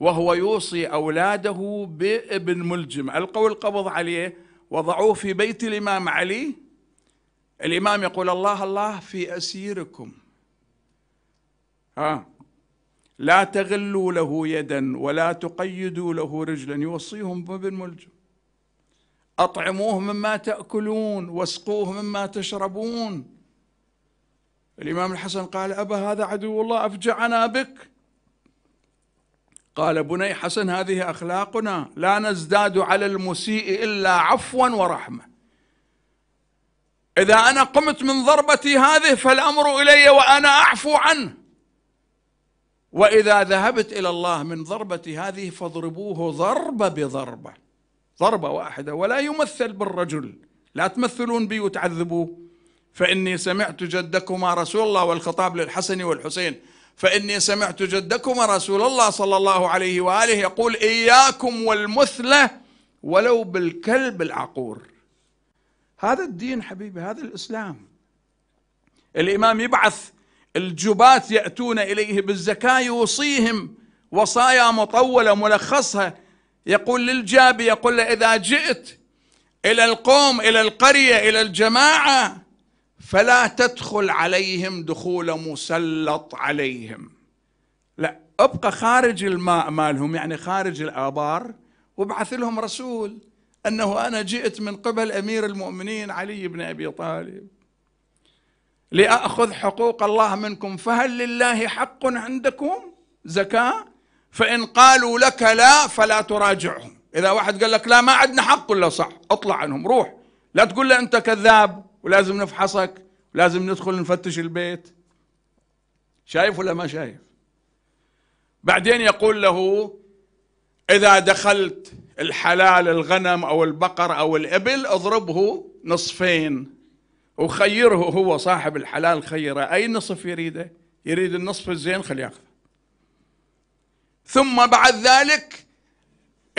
وهو يوصي أولاده بابن ملجم ألقوا القبض عليه وضعوه في بيت الإمام علي الإمام يقول الله الله في أسيركم ها لا تغلوا له يدا ولا تقيدوا له رجلا يوصيهم بابن ملجم أطعموه مما تأكلون واسقوه مما تشربون الإمام الحسن قال أبا هذا عدو الله أفجعنا بك قال بني حسن هذه أخلاقنا لا نزداد على المسيء إلا عفوا ورحمة إذا أنا قمت من ضربتي هذه فالأمر إلي وأنا أعفو عنه وإذا ذهبت إلى الله من ضربتي هذه فاضربوه ضربة بضربة ضربة واحدة ولا يمثل بالرجل لا تمثلون بي وتعذبوه فإني سمعت جدكما رسول الله والخطاب للحسن والحسين فإني سمعت جدكما رسول الله صلى الله عليه وآله يقول إياكم والمثلة ولو بالكلب العقور هذا الدين حبيبي هذا الإسلام الإمام يبعث الجبات يأتون إليه بالزكاة يوصيهم وصايا مطولة ملخصها يقول للجابي يقول له إذا جئت إلى القوم إلى القرية إلى الجماعة فلا تدخل عليهم دخول مسلط عليهم لا ابقى خارج الماء مالهم يعني خارج الآبار وابعث لهم رسول أنه أنا جئت من قبل أمير المؤمنين علي بن أبي طالب لأخذ حقوق الله منكم فهل لله حق عندكم زكاة فإن قالوا لك لا فلا تراجعهم إذا واحد قال لك لا ما عندنا حق له صح اطلع عنهم روح لا تقول له أنت كذاب ولازم نفحصك ولازم ندخل نفتش البيت شايف ولا ما شايف بعدين يقول له إذا دخلت الحلال الغنم او البقر او الابل اضربه نصفين وخيره هو صاحب الحلال خيره اي نصف يريده يريد النصف الزين خلي ياخذه ثم بعد ذلك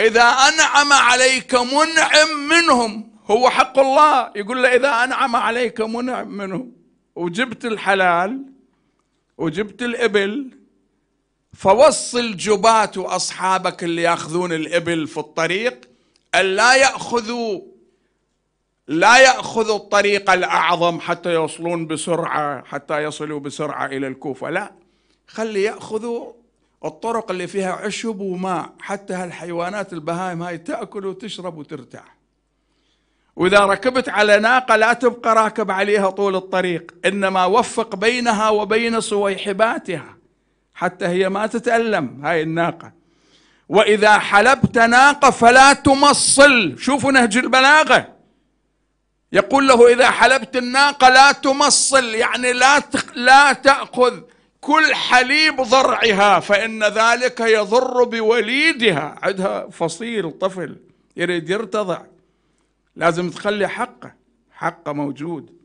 اذا انعم عليك منعم منهم هو حق الله يقول له اذا انعم عليك منعم منهم وجبت الحلال وجبت الابل فوصل جباة واصحابك اللي ياخذون الابل في الطريق أن لا ياخذوا لا ياخذوا الطريق الاعظم حتى يوصلون بسرعه حتى يصلوا بسرعه الى الكوفه لا خلي ياخذوا الطرق اللي فيها عشب وماء حتى هالحيوانات البهائم هاي تاكل وتشرب وترتاح واذا ركبت على ناقه لا تبقى راكب عليها طول الطريق انما وفق بينها وبين صويحباتها حتى هي ما تتألم هاي الناقة وإذا حلبت ناقة فلا تمصل شوفوا نهج البلاغة يقول له إذا حلبت الناقة لا تمصل يعني لا لا تأخذ كل حليب ضرعها فإن ذلك يضر بوليدها عندها فصيل طفل يريد يرتضع لازم تخلي حقه حقه موجود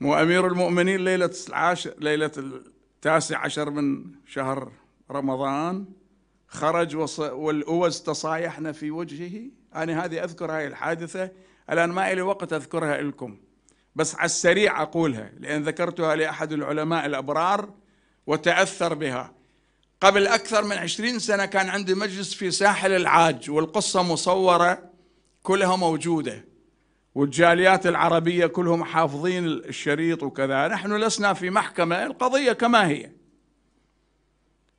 مو أمير المؤمنين ليلة العاشر ليلة التاسع عشر من شهر رمضان خرج وص... والأوز تصايحنا في وجهه أنا هذه أذكر هاي الحادثة الآن ما إلي وقت أذكرها لكم بس على السريع أقولها لأن ذكرتها لأحد العلماء الأبرار وتأثر بها قبل أكثر من عشرين سنة كان عندي مجلس في ساحل العاج والقصة مصورة كلها موجودة والجاليات العربية كلهم حافظين الشريط وكذا نحن لسنا في محكمة القضية كما هي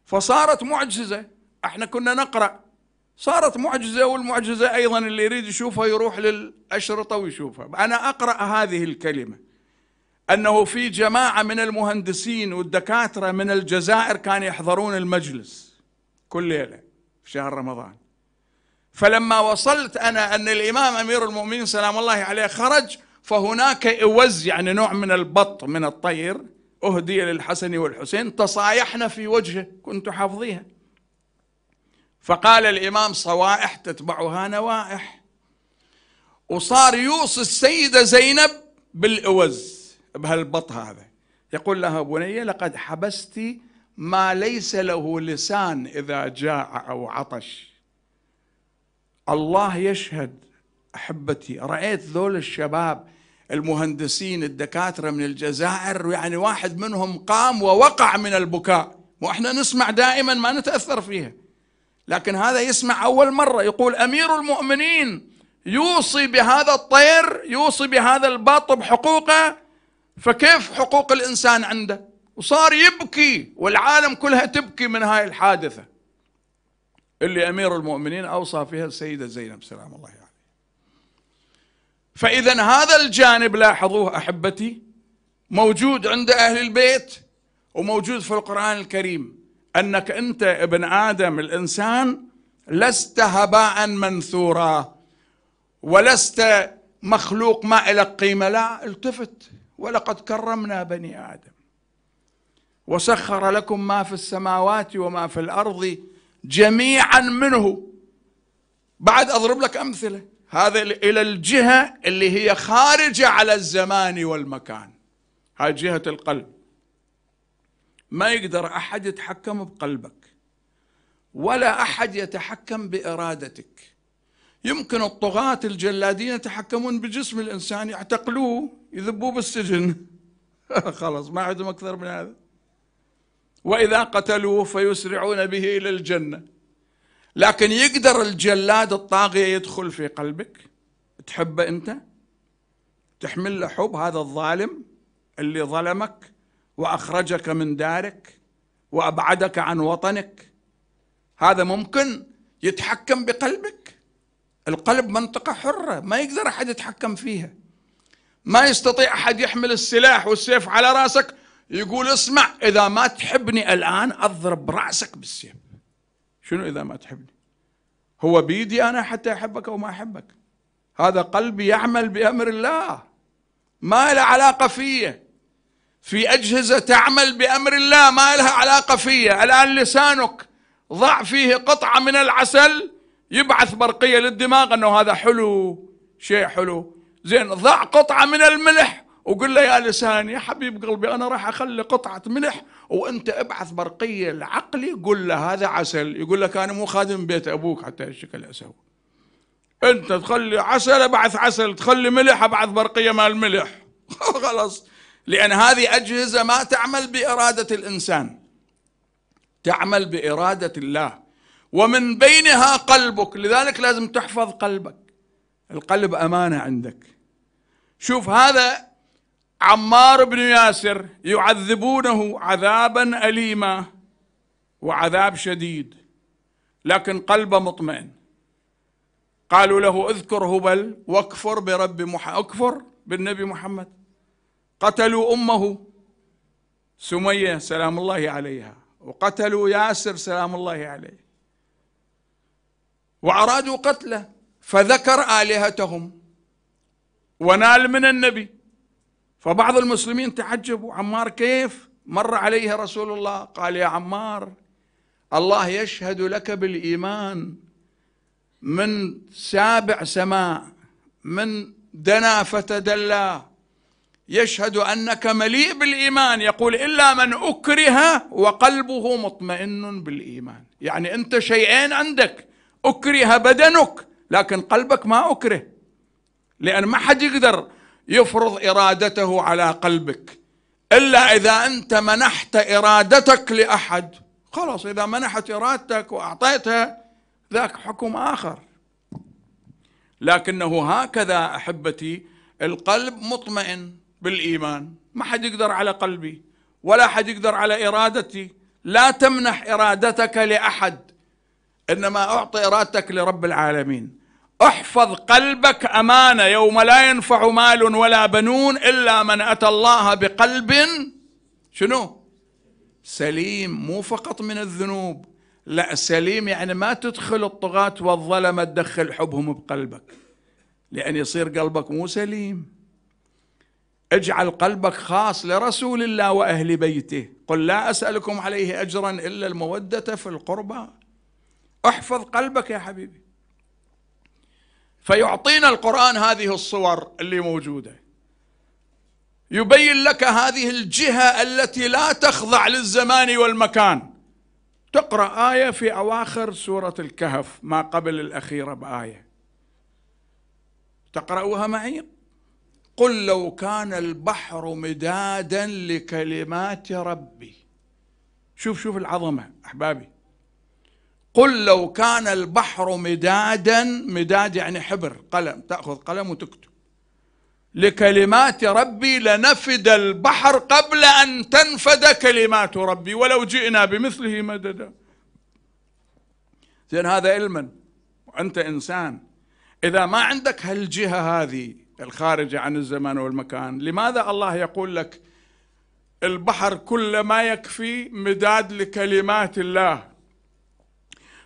فصارت معجزة احنا كنا نقرأ صارت معجزة والمعجزة أيضا اللي يريد يشوفها يروح للأشرطة ويشوفها أنا أقرأ هذه الكلمة أنه في جماعة من المهندسين والدكاترة من الجزائر كان يحضرون المجلس كل ليلة في شهر رمضان فلما وصلت أنا أن الإمام أمير المؤمنين سلام الله عليه خرج فهناك إوز يعني نوع من البط من الطير أهدي للحسن والحسين تصايحنا في وجهه كنت حافظيها فقال الإمام صوائح تتبعها نوائح وصار يوصي السيدة زينب بالأوز بهالبط هذا يقول لها بني لقد حبست ما ليس له لسان إذا جاع أو عطش الله يشهد احبتي رايت ذول الشباب المهندسين الدكاتره من الجزائر يعني واحد منهم قام ووقع من البكاء واحنا نسمع دائما ما نتاثر فيها لكن هذا يسمع اول مره يقول امير المؤمنين يوصي بهذا الطير يوصي بهذا البط بحقوقه فكيف حقوق الانسان عنده وصار يبكي والعالم كلها تبكي من هاي الحادثه اللي أمير المؤمنين أوصى فيها السيدة زينب سلام الله عليها يعني. فإذا هذا الجانب لاحظوه أحبتي موجود عند أهل البيت وموجود في القرآن الكريم أنك أنت ابن آدم الإنسان لست هباء منثورا ولست مخلوق ما لك قيمة لا التفت ولقد كرمنا بني آدم وسخر لكم ما في السماوات وما في الأرض جميعا منه بعد أضرب لك أمثلة هذا إلى الجهة اللي هي خارجة على الزمان والمكان هاي جهة القلب ما يقدر أحد يتحكم بقلبك ولا أحد يتحكم بإرادتك يمكن الطغاة الجلادين يتحكمون بجسم الإنسان يعتقلوه يذبوه بالسجن (laughs) خلاص ما عندهم أكثر من هذا وإذا قتلوه فيسرعون به إلى الجنة لكن يقدر الجلاد الطاغية يدخل في قلبك تحبه أنت تحمل له حب هذا الظالم اللي ظلمك وأخرجك من دارك وأبعدك عن وطنك هذا ممكن يتحكم بقلبك القلب منطقة حرة ما يقدر أحد يتحكم فيها ما يستطيع أحد يحمل السلاح والسيف على راسك يقول اسمع إذا ما تحبني الآن أضرب راسك بالسيف شنو إذا ما تحبني هو بيدي أنا حتى أحبك أو ما أحبك هذا قلبي يعمل بأمر الله ما له علاقة فيه في أجهزة تعمل بأمر الله ما لها علاقة فيه الآن لسانك ضع فيه قطعة من العسل يبعث برقية للدماغ أنه هذا حلو شيء حلو زين ضع قطعة من الملح وقل له يا لساني يا حبيب قلبي انا راح اخلي قطعه ملح وانت ابعث برقيه لعقلي قل له هذا عسل يقول لك انا مو خادم بيت ابوك حتى الشكل اسوي انت تخلي عسل ابعث عسل تخلي ملح ابعث برقيه مال ملح (laughs) خلاص لان هذه اجهزه ما تعمل باراده الانسان تعمل باراده الله ومن بينها قلبك لذلك لازم تحفظ قلبك القلب امانه عندك شوف هذا عمار بن ياسر يعذبونه عذابا أليما وعذاب شديد لكن قلبه مطمئن قالوا له اذكر هبل واكفر برب محمد اكفر بالنبي محمد قتلوا امه سميه سلام الله عليها وقتلوا ياسر سلام الله عليه وارادوا قتله فذكر الهتهم ونال من النبي فبعض المسلمين تعجبوا عمار كيف مر عليه رسول الله قال يا عمار الله يشهد لك بالإيمان من سابع سماء من دنا فتدلى يشهد أنك مليء بالإيمان يقول إلا من أكره وقلبه مطمئن بالإيمان يعني أنت شيئين عندك أكره بدنك لكن قلبك ما أكره لأن ما حد يقدر يفرض إرادته على قلبك إلا إذا أنت منحت إرادتك لأحد خلاص إذا منحت إرادتك وأعطيتها ذاك حكم آخر لكنه هكذا أحبتي القلب مطمئن بالإيمان ما حد يقدر على قلبي ولا حد يقدر على إرادتي لا تمنح إرادتك لأحد إنما أعطي إرادتك لرب العالمين احفظ قلبك امانه يوم لا ينفع مال ولا بنون الا من اتى الله بقلب شنو سليم مو فقط من الذنوب لا سليم يعني ما تدخل الطغاة والظلمة تدخل حبهم بقلبك لأن يصير قلبك مو سليم اجعل قلبك خاص لرسول الله وأهل بيته قل لا أسألكم عليه أجرا إلا المودة في القربى احفظ قلبك يا حبيبي فيعطينا القرآن هذه الصور اللي موجودة يبين لك هذه الجهة التي لا تخضع للزمان والمكان تقرأ آية في أواخر سورة الكهف ما قبل الأخيرة بآية تقرأوها معي قل لو كان البحر مدادا لكلمات ربي شوف شوف العظمة أحبابي قل لو كان البحر مدادا مداد يعني حبر قلم تأخذ قلم وتكتب لكلمات ربي لنفد البحر قبل أن تنفد كلمات ربي ولو جئنا بمثله مددا زين هذا علما وأنت إنسان إذا ما عندك هالجهة هذه الخارجة عن الزمان والمكان لماذا الله يقول لك البحر كل ما يكفي مداد لكلمات الله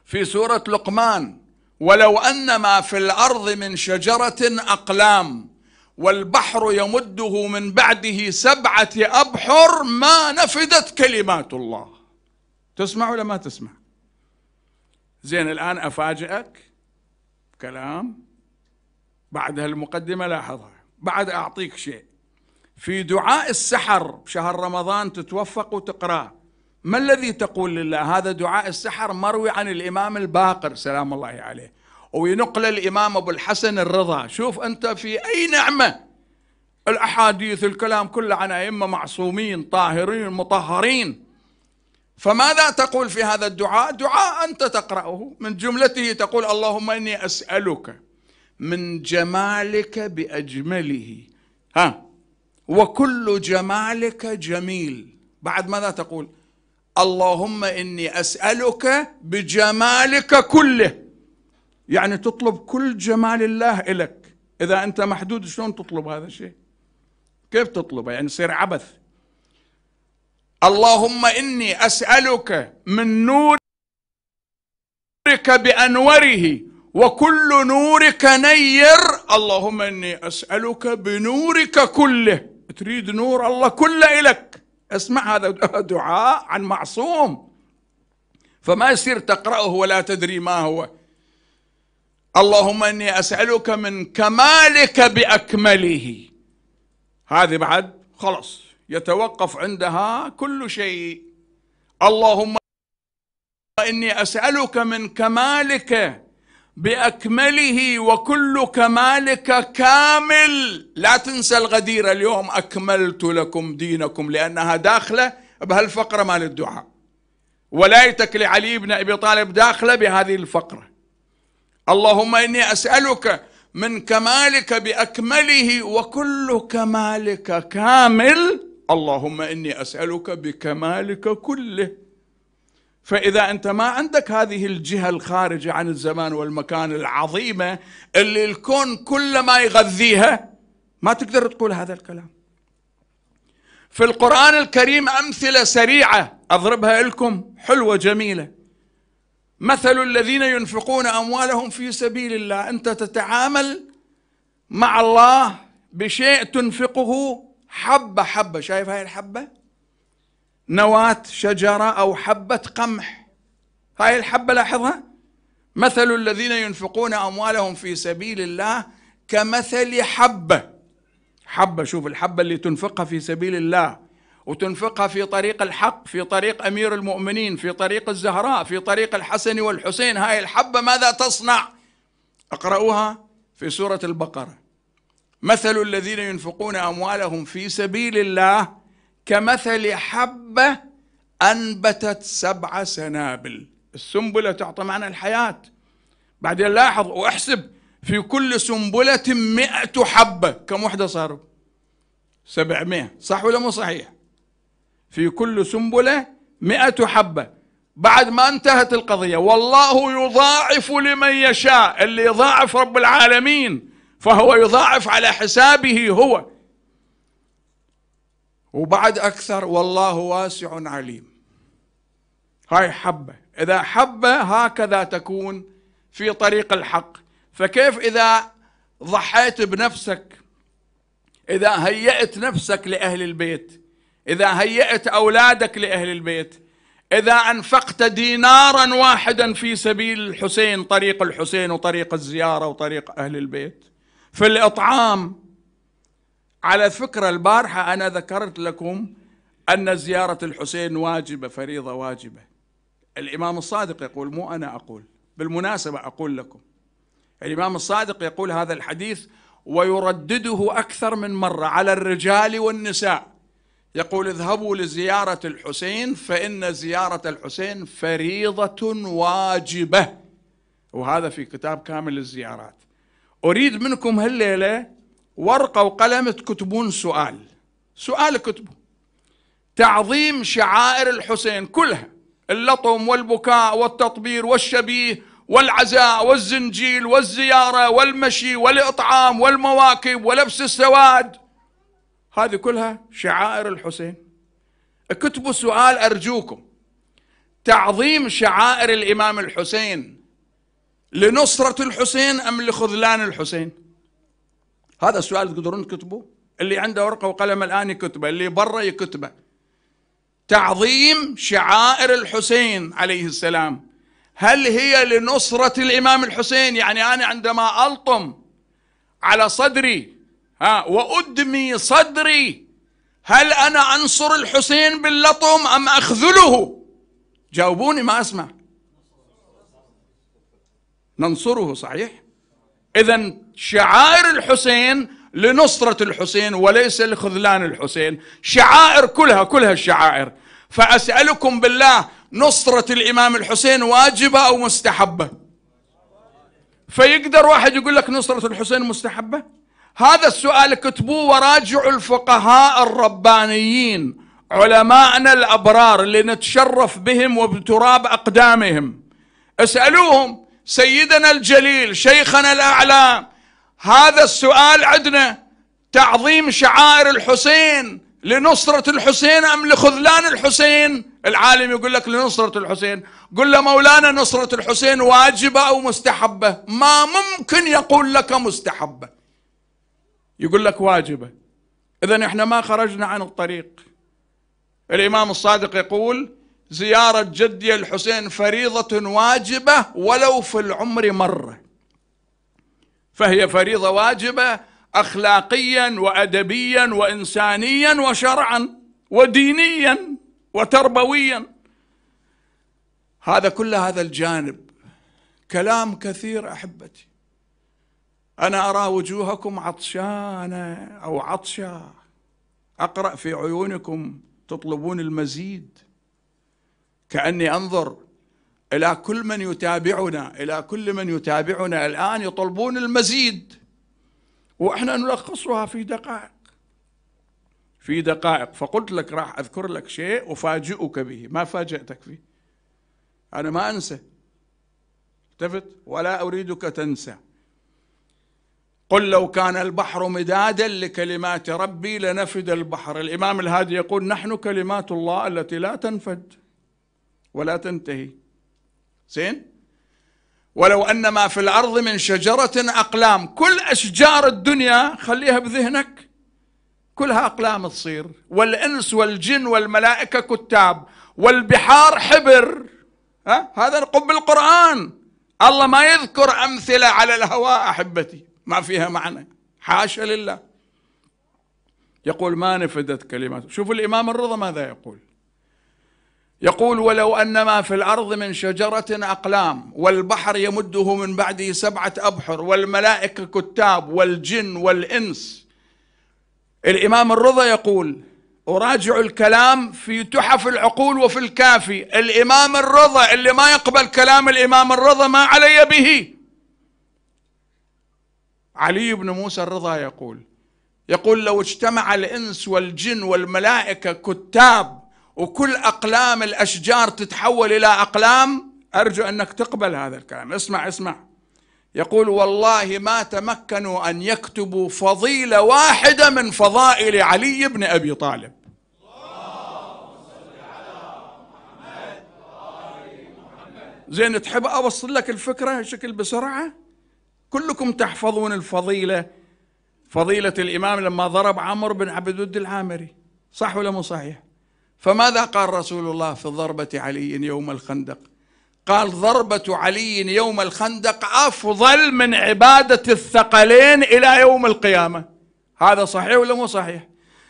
في سورة لقمان ولو أن ما في الأرض من شجرة أقلام والبحر يمده من بعده سبعة أبحر ما نفدت كلمات الله تسمع ولا ما تسمع زين الآن أفاجئك كلام بعد هالمقدمة لاحظها بعد أعطيك شيء في دعاء السحر بشهر رمضان تتوفق وتقرأ ما الذي تقول لله هذا دعاء السحر مروي عن الإمام الباقر سلام الله عليه وينقل الإمام أبو الحسن الرضا شوف أنت في أي نعمة الأحاديث الكلام كله عن أئمة معصومين طاهرين مطهرين فماذا تقول في هذا الدعاء دعاء أنت تقرأه من جملته تقول اللهم إني أسألك من جمالك بأجمله ها وكل جمالك جميل بعد ماذا تقول اللهم إني أسألك بجمالك كله يعني تطلب كل جمال الله إلك إذا أنت محدود شلون تطلب هذا الشيء كيف تطلبه يعني يصير عبث اللهم إني أسألك من نورك بأنوره وكل نورك نير اللهم إني أسألك بنورك كله تريد نور الله كله إلك اسمع هذا دعاء عن معصوم فما يصير تقرأه ولا تدري ما هو اللهم إني أسألك من كمالك بأكمله هذه بعد خلاص يتوقف عندها كل شيء اللهم إني أسألك من كمالك باكمله وكل كمالك كامل لا تنسى الغدير اليوم اكملت لكم دينكم لانها داخله بهالفقره مال الدعاء ولايتك لعلي بن ابي طالب داخله بهذه الفقره اللهم اني اسالك من كمالك باكمله وكل كمالك كامل اللهم اني اسالك بكمالك كله فإذا أنت ما عندك هذه الجهة الخارجة عن الزمان والمكان العظيمة اللي الكون كل ما يغذيها ما تقدر تقول هذا الكلام في القرآن الكريم أمثلة سريعة أضربها لكم حلوة جميلة مثل الذين ينفقون أموالهم في سبيل الله أنت تتعامل مع الله بشيء تنفقه حبة حبة شايف هاي الحبة نواة شجرة أو حبة قمح هاي الحبة لاحظها مثل الذين ينفقون أموالهم في سبيل الله كمثل حبة حبة شوف الحبة اللي تنفقها في سبيل الله وتنفقها في طريق الحق في طريق أمير المؤمنين في طريق الزهراء في طريق الحسن والحسين هاي الحبة ماذا تصنع اقرأوها في سورة البقرة مثل الذين ينفقون أموالهم في سبيل الله كمثل حبة أنبتت سبع سنابل السنبلة تعطى معنى الحياة بعدين لاحظ واحسب في كل سنبلة مئة حبة كم وحدة صاروا سبعمائة صح ولا مو صحيح في كل سنبلة مئة حبة بعد ما انتهت القضية والله يضاعف لمن يشاء اللي يضاعف رب العالمين فهو يضاعف على حسابه هو وبعد أكثر والله واسع عليم هاي حبة إذا حبة هكذا تكون في طريق الحق فكيف إذا ضحيت بنفسك إذا هيأت نفسك لأهل البيت إذا هيأت أولادك لأهل البيت إذا أنفقت دينارا واحدا في سبيل الحسين طريق الحسين وطريق الزيارة وطريق أهل البيت في الإطعام على فكرة البارحة أنا ذكرت لكم أن زيارة الحسين واجبة فريضة واجبة الإمام الصادق يقول مو أنا أقول بالمناسبة أقول لكم الإمام الصادق يقول هذا الحديث ويردده أكثر من مرة على الرجال والنساء يقول اذهبوا لزيارة الحسين فإن زيارة الحسين فريضة واجبة وهذا في كتاب كامل الزيارات أريد منكم هالليلة ورقة وقلم تكتبون سؤال سؤال كتبوا تعظيم شعائر الحسين كلها اللطم والبكاء والتطبير والشبيه والعزاء والزنجيل والزيارة والمشي والإطعام والمواكب ولبس السواد هذه كلها شعائر الحسين اكتبوا سؤال أرجوكم تعظيم شعائر الإمام الحسين لنصرة الحسين أم لخذلان الحسين هذا السؤال تقدرون تكتبوا اللي عنده ورقة وقلم الآن يكتبه اللي برا يكتبه تعظيم شعائر الحسين عليه السلام هل هي لنصرة الإمام الحسين يعني أنا عندما ألطم على صدري ها وأدمي صدري هل أنا أنصر الحسين باللطم أم أخذله جاوبوني ما أسمع ننصره صحيح إذا شعائر الحسين لنصرة الحسين وليس لخذلان الحسين شعائر كلها كلها الشعائر فأسألكم بالله نصرة الإمام الحسين واجبة أو مستحبة فيقدر واحد يقول لك نصرة الحسين مستحبة هذا السؤال كتبوه وراجعوا الفقهاء الربانيين علماءنا الأبرار اللي نتشرف بهم وبتراب أقدامهم اسألوهم سيدنا الجليل شيخنا الأعلى هذا السؤال عندنا تعظيم شعائر الحسين لنصرة الحسين أم لخذلان الحسين العالم يقول لك لنصرة الحسين قل له مولانا نصرة الحسين واجبة أو مستحبة ما ممكن يقول لك مستحبة يقول لك واجبة إذا إحنا ما خرجنا عن الطريق الإمام الصادق يقول زيارة جدي الحسين فريضة واجبة ولو في العمر مرة فهي فريضة واجبة أخلاقيا وأدبيا وإنسانيا وشرعا ودينيا وتربويا هذا كل هذا الجانب كلام كثير أحبتي أنا أرى وجوهكم عطشانة أو عطشة أقرأ في عيونكم تطلبون المزيد كأني أنظر إلى كل من يتابعنا إلى كل من يتابعنا الآن يطلبون المزيد وإحنا نلخصها في دقائق في دقائق فقلت لك راح أذكر لك شيء أفاجئك به ما فاجأتك فيه أنا ما أنسى التفت ولا أريدك تنسى قل لو كان البحر مدادا لكلمات ربي لنفد البحر الإمام الهادي يقول نحن كلمات الله التي لا تنفد ولا تنتهي زين ولو أن ما في الأرض من شجرة أقلام كل أشجار الدنيا خليها بذهنك كلها أقلام تصير والإنس والجن والملائكة كتاب والبحار حبر ها؟ هذا نقوم بالقرآن الله ما يذكر أمثلة على الهواء أحبتي ما فيها معنى حاشا لله يقول ما نفدت كلماته شوفوا الإمام الرضا ماذا يقول يقول ولو أن ما في الأرض من شجرة أقلام والبحر يمده من بعده سبعة أبحر والملائكة كتاب والجن والإنس الإمام الرضا يقول أراجع الكلام في تحف العقول وفي الكافي الإمام الرضا اللي ما يقبل كلام الإمام الرضا ما علي به علي بن موسى الرضا يقول يقول لو اجتمع الإنس والجن والملائكة كتاب وكل أقلام الأشجار تتحول إلى أقلام أرجو أنك تقبل هذا الكلام اسمع اسمع يقول والله ما تمكنوا أن يكتبوا فضيلة واحدة من فضائل علي بن أبي طالب زين تحب أوصل لك الفكرة بشكل بسرعة كلكم تحفظون الفضيلة فضيلة الإمام لما ضرب عمرو بن عبد العامري صح ولا مو صحيح فماذا قال رسول الله في ضربة علي يوم الخندق قال ضربة علي يوم الخندق أفضل من عبادة الثقلين إلى يوم القيامة هذا صحيح ولا مو صحيح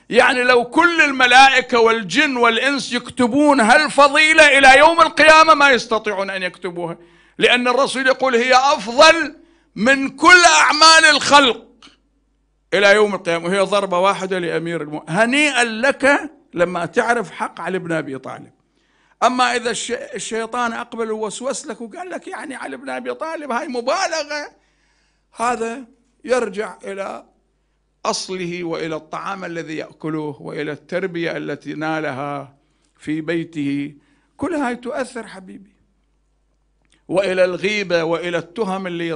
يعني لو كل الملائكة والجن والإنس يكتبون هالفضيلة إلى يوم القيامة ما يستطيعون أن يكتبوها لأن الرسول يقول هي أفضل من كل أعمال الخلق إلى يوم القيامة وهي ضربة واحدة لأمير المؤمنين هنيئا لك لما تعرف حق علي بن ابي طالب اما اذا الشيطان اقبل ووسوس لك وقال لك يعني علي بن ابي طالب هاي مبالغه هذا يرجع الى اصله والى الطعام الذي ياكله والى التربيه التي نالها في بيته كل هاي تؤثر حبيبي والى الغيبه والى التهم اللي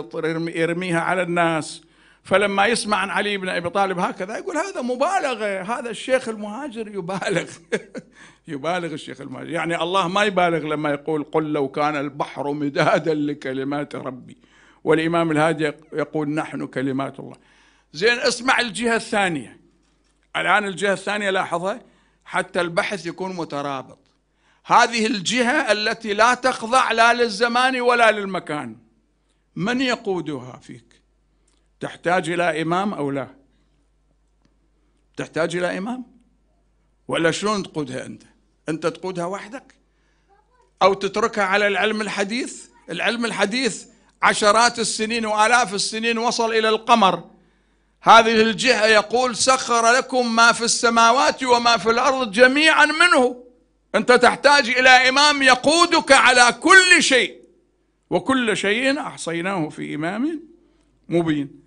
يرميها على الناس فلما يسمع عن علي بن ابي طالب هكذا يقول هذا مبالغه هذا الشيخ المهاجر يبالغ (laughs) يبالغ الشيخ المهاجر يعني الله ما يبالغ لما يقول قل لو كان البحر مدادا لكلمات ربي والامام الهادي يقول نحن كلمات الله زين اسمع الجهه الثانيه الان الجهه الثانيه لاحظها حتى البحث يكون مترابط هذه الجهه التي لا تخضع لا للزمان ولا للمكان من يقودها فيك تحتاج إلى إمام أو لا تحتاج إلى إمام ولا شلون تقودها أنت أنت تقودها وحدك أو تتركها على العلم الحديث العلم الحديث عشرات السنين وآلاف السنين وصل إلى القمر هذه الجهة يقول سخر لكم ما في السماوات وما في الأرض جميعا منه أنت تحتاج إلى إمام يقودك على كل شيء وكل شيء أحصيناه في إمام مبين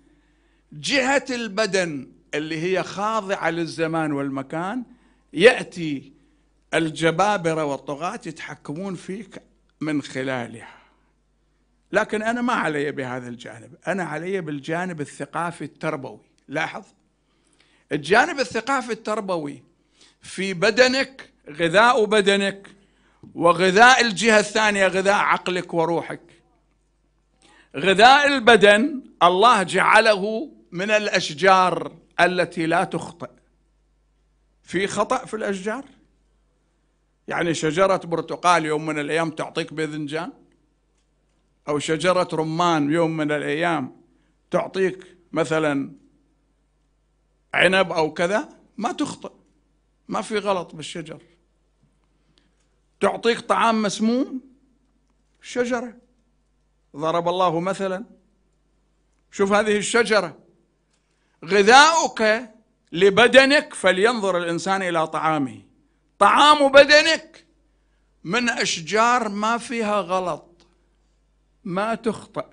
جهة البدن اللي هي خاضعة للزمان والمكان يأتي الجبابرة والطغاة يتحكمون فيك من خلالها لكن أنا ما علي بهذا الجانب أنا علي بالجانب الثقافي التربوي لاحظ الجانب الثقافي التربوي في بدنك غذاء بدنك وغذاء الجهة الثانية غذاء عقلك وروحك غذاء البدن الله جعله من الاشجار التي لا تخطئ في خطا في الاشجار يعني شجره برتقال يوم من الايام تعطيك باذنجان او شجره رمان يوم من الايام تعطيك مثلا عنب او كذا ما تخطئ ما في غلط بالشجر تعطيك طعام مسموم شجره ضرب الله مثلا شوف هذه الشجره غذاؤك لبدنك فلينظر الانسان الى طعامه طعام بدنك من اشجار ما فيها غلط ما تخطئ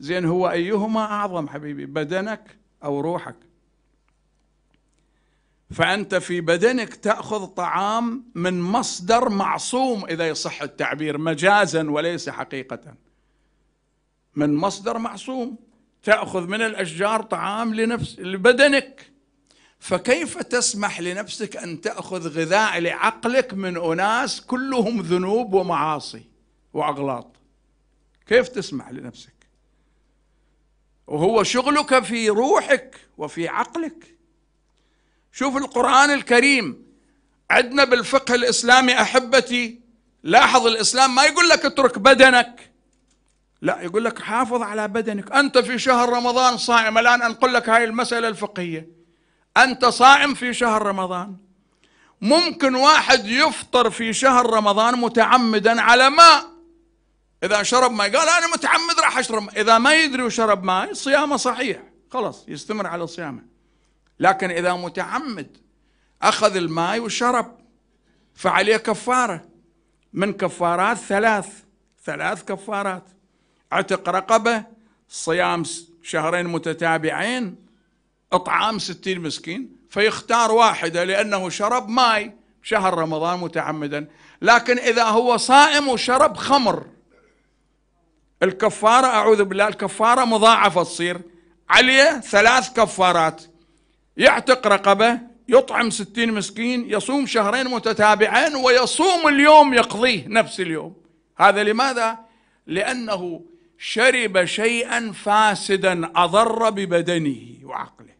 زين هو ايهما اعظم حبيبي بدنك او روحك فانت في بدنك تاخذ طعام من مصدر معصوم اذا يصح التعبير مجازا وليس حقيقه من مصدر معصوم تأخذ من الأشجار طعام لنفس لبدنك فكيف تسمح لنفسك أن تأخذ غذاء لعقلك من أناس كلهم ذنوب ومعاصي وأغلاط كيف تسمح لنفسك وهو شغلك في روحك وفي عقلك شوف القرآن الكريم عندنا بالفقه الإسلامي أحبتي لاحظ الإسلام ما يقول لك اترك بدنك لا يقول لك حافظ على بدنك أنت في شهر رمضان صائم الآن أنقل لك هاي المسألة الفقهية أنت صائم في شهر رمضان ممكن واحد يفطر في شهر رمضان متعمدا على ماء إذا شرب ماء قال أنا متعمد راح أشرب ماء إذا ما يدري وشرب ماء صيامه صحيح خلاص يستمر على صيامه لكن إذا متعمد أخذ الماء وشرب فعليه كفارة من كفارات ثلاث ثلاث كفارات عتق رقبة صيام شهرين متتابعين إطعام ستين مسكين فيختار واحدة لأنه شرب ماي شهر رمضان متعمدا لكن إذا هو صائم وشرب خمر الكفارة أعوذ بالله الكفارة مضاعفة تصير عليه ثلاث كفارات يعتق رقبة يطعم ستين مسكين يصوم شهرين متتابعين ويصوم اليوم يقضيه نفس اليوم هذا لماذا؟ لأنه شرب شيئا فاسدا اضر ببدنه وعقله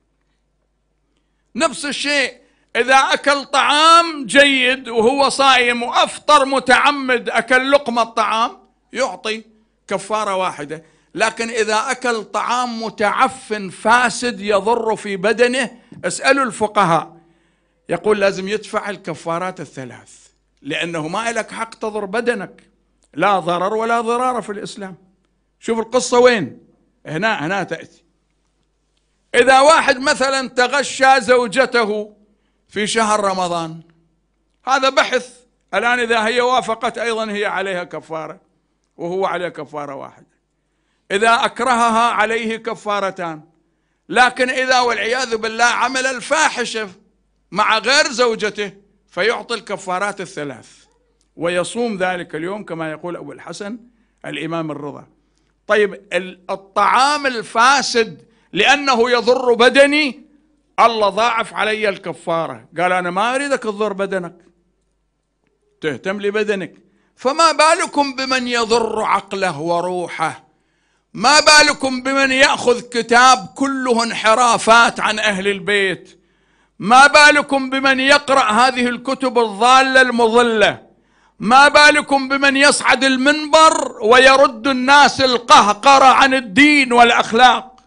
نفس الشيء اذا اكل طعام جيد وهو صايم وافطر متعمد اكل لقمه طعام يعطي كفاره واحده لكن اذا اكل طعام متعفن فاسد يضر في بدنه اسالوا الفقهاء يقول لازم يدفع الكفارات الثلاث لانه ما لك حق تضر بدنك لا ضرر ولا ضرار في الاسلام شوف القصة وين هنا هنا تأتي إذا واحد مثلا تغشى زوجته في شهر رمضان هذا بحث الآن إذا هي وافقت أيضا هي عليها كفارة وهو عليها كفارة واحدة إذا أكرهها عليه كفارتان لكن إذا والعياذ بالله عمل الفاحشة مع غير زوجته فيعطي الكفارات الثلاث ويصوم ذلك اليوم كما يقول أبو الحسن الإمام الرضا طيب الطعام الفاسد لأنه يضر بدني الله ضاعف علي الكفارة قال أنا ما أريدك تضر بدنك تهتم لبدنك فما بالكم بمن يضر عقله وروحه ما بالكم بمن ياخذ كتاب كله انحرافات عن اهل البيت ما بالكم بمن يقرا هذه الكتب الضاله المضله ما بالكم بمن يصعد المنبر ويرد الناس القهقرة عن الدين والأخلاق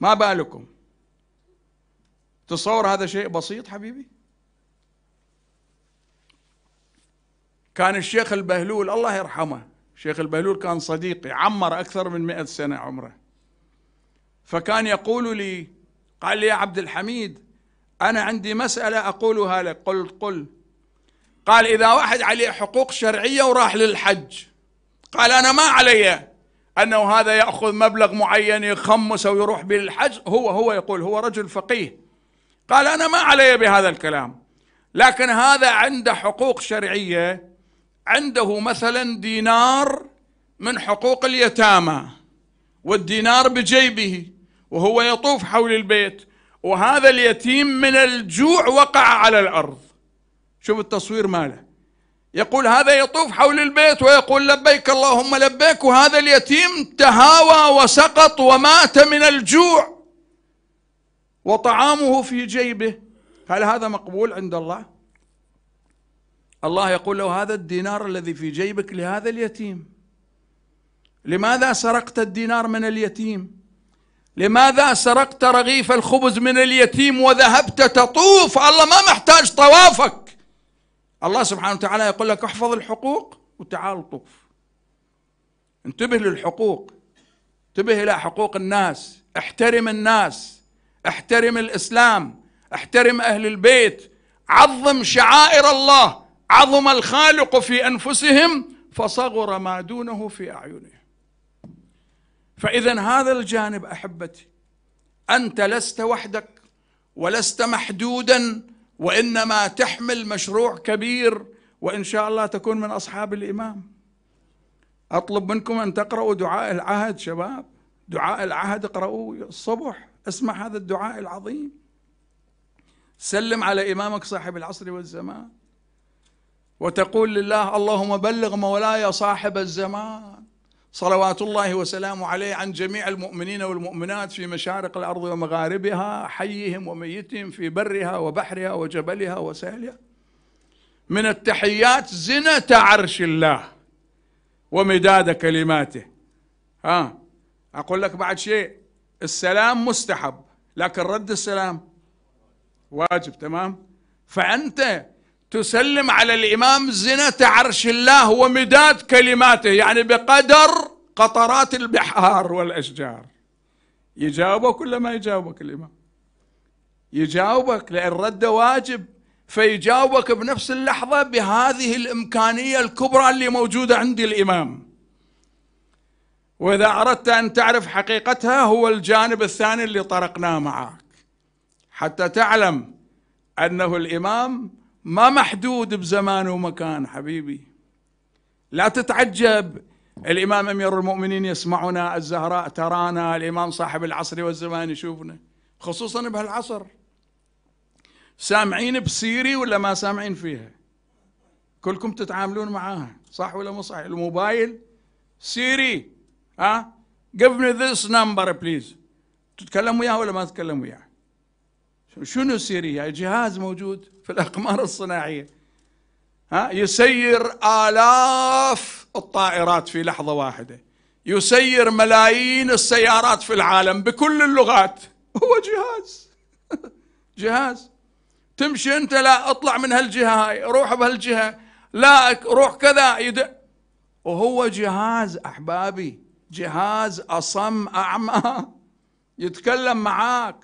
ما بالكم تصور هذا شيء بسيط حبيبي كان الشيخ البهلول الله يرحمه الشيخ البهلول كان صديقي عمر أكثر من مئة سنة عمره فكان يقول لي قال لي يا عبد الحميد أنا عندي مسألة أقولها لك قلت قل قال إذا واحد عليه حقوق شرعية وراح للحج قال أنا ما علي أنه هذا يأخذ مبلغ معين يخمس أو يروح به للحج هو هو يقول هو رجل فقيه قال أنا ما علي بهذا الكلام لكن هذا عنده حقوق شرعية عنده مثلا دينار من حقوق اليتامى والدينار بجيبه وهو يطوف حول البيت وهذا اليتيم من الجوع وقع على الأرض شوف التصوير ماله يقول هذا يطوف حول البيت ويقول لبيك اللهم لبيك وهذا اليتيم تهاوى وسقط ومات من الجوع وطعامه في جيبه هل هذا مقبول عند الله الله يقول له هذا الدينار الذي في جيبك لهذا اليتيم لماذا سرقت الدينار من اليتيم لماذا سرقت رغيف الخبز من اليتيم وذهبت تطوف الله ما محتاج طوافك الله سبحانه وتعالى يقول لك احفظ الحقوق وتعال طوف انتبه للحقوق انتبه الى حقوق الناس احترم الناس احترم الاسلام احترم اهل البيت عظم شعائر الله عظم الخالق في انفسهم فصغر ما دونه في اعينهم فاذا هذا الجانب احبتي انت لست وحدك ولست محدودا وانما تحمل مشروع كبير وان شاء الله تكون من اصحاب الامام اطلب منكم ان تقراوا دعاء العهد شباب دعاء العهد اقرأوه الصبح اسمع هذا الدعاء العظيم سلم على إمامك صاحب العصر والزمان وتقول لله اللهم بلغ مولاي صاحب الزمان صلوات الله وسلامه عليه عن جميع المؤمنين والمؤمنات في مشارق الارض ومغاربها حيهم وميتهم في برها وبحرها وجبلها وسهلها من التحيات زنة عرش الله ومداد كلماته ها اقول لك بعد شيء السلام مستحب لكن رد السلام واجب تمام فانت تسلم على الإمام زنة عرش الله ومداد كلماته يعني بقدر قطرات البحار والأشجار يجاوبك ولا ما يجاوبك الإمام يجاوبك لأن رد واجب فيجاوبك بنفس اللحظة بهذه الإمكانية الكبرى اللي موجودة عند الإمام وإذا أردت أن تعرف حقيقتها هو الجانب الثاني اللي طرقناه معك حتى تعلم أنه الإمام ما محدود بزمان ومكان حبيبي لا تتعجب الإمام أمير المؤمنين يسمعنا الزهراء ترانا الإمام صاحب العصر والزمان يشوفنا خصوصا بهالعصر سامعين بسيري ولا ما سامعين فيها كلكم تتعاملون معاها صح ولا مو صح الموبايل سيري ها give me this number please تتكلم وياه ولا ما تتكلم وياه شنو سيريا جهاز موجود في الأقمار الصناعية ها يسير آلاف الطائرات في لحظة واحدة يسير ملايين السيارات في العالم بكل اللغات هو جهاز (laughs) جهاز تمشي انت لا اطلع من هالجهه هاي روح بهالجهه لا روح كذا يد وهو جهاز احبابي جهاز اصم اعمى (laughs) يتكلم معاك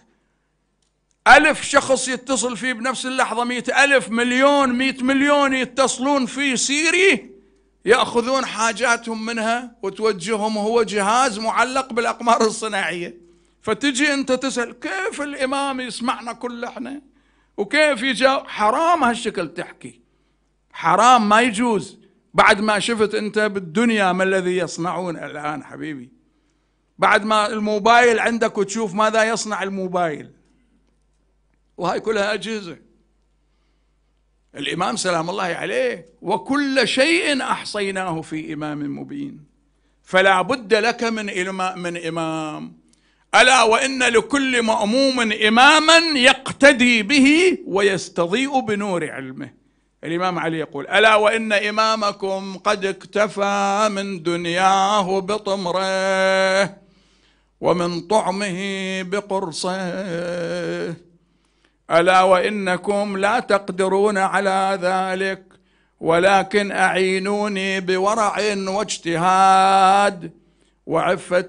ألف شخص يتصل فيه بنفس اللحظة مئة ألف مليون مئة مليون يتصلون فيه سيري يأخذون حاجاتهم منها وتوجههم وهو جهاز معلق بالأقمار الصناعية فتجي أنت تسأل كيف الإمام يسمعنا كل إحنا وكيف يجاوب حرام هالشكل تحكي حرام ما يجوز بعد ما شفت أنت بالدنيا ما الذي يصنعون الآن حبيبي بعد ما الموبايل عندك وتشوف ماذا يصنع الموبايل وهاي كلها أجهزة الإمام سلام الله عليه وكل شيء أحصيناه في إمام مبين فلا بد لك من من إمام ألا وإن لكل مأموم إماما يقتدي به ويستضيء بنور علمه الإمام علي يقول ألا وإن إمامكم قد اكتفى من دنياه بطمره ومن طعمه بقرصه الا وانكم لا تقدرون على ذلك ولكن اعينوني بورع واجتهاد وعفه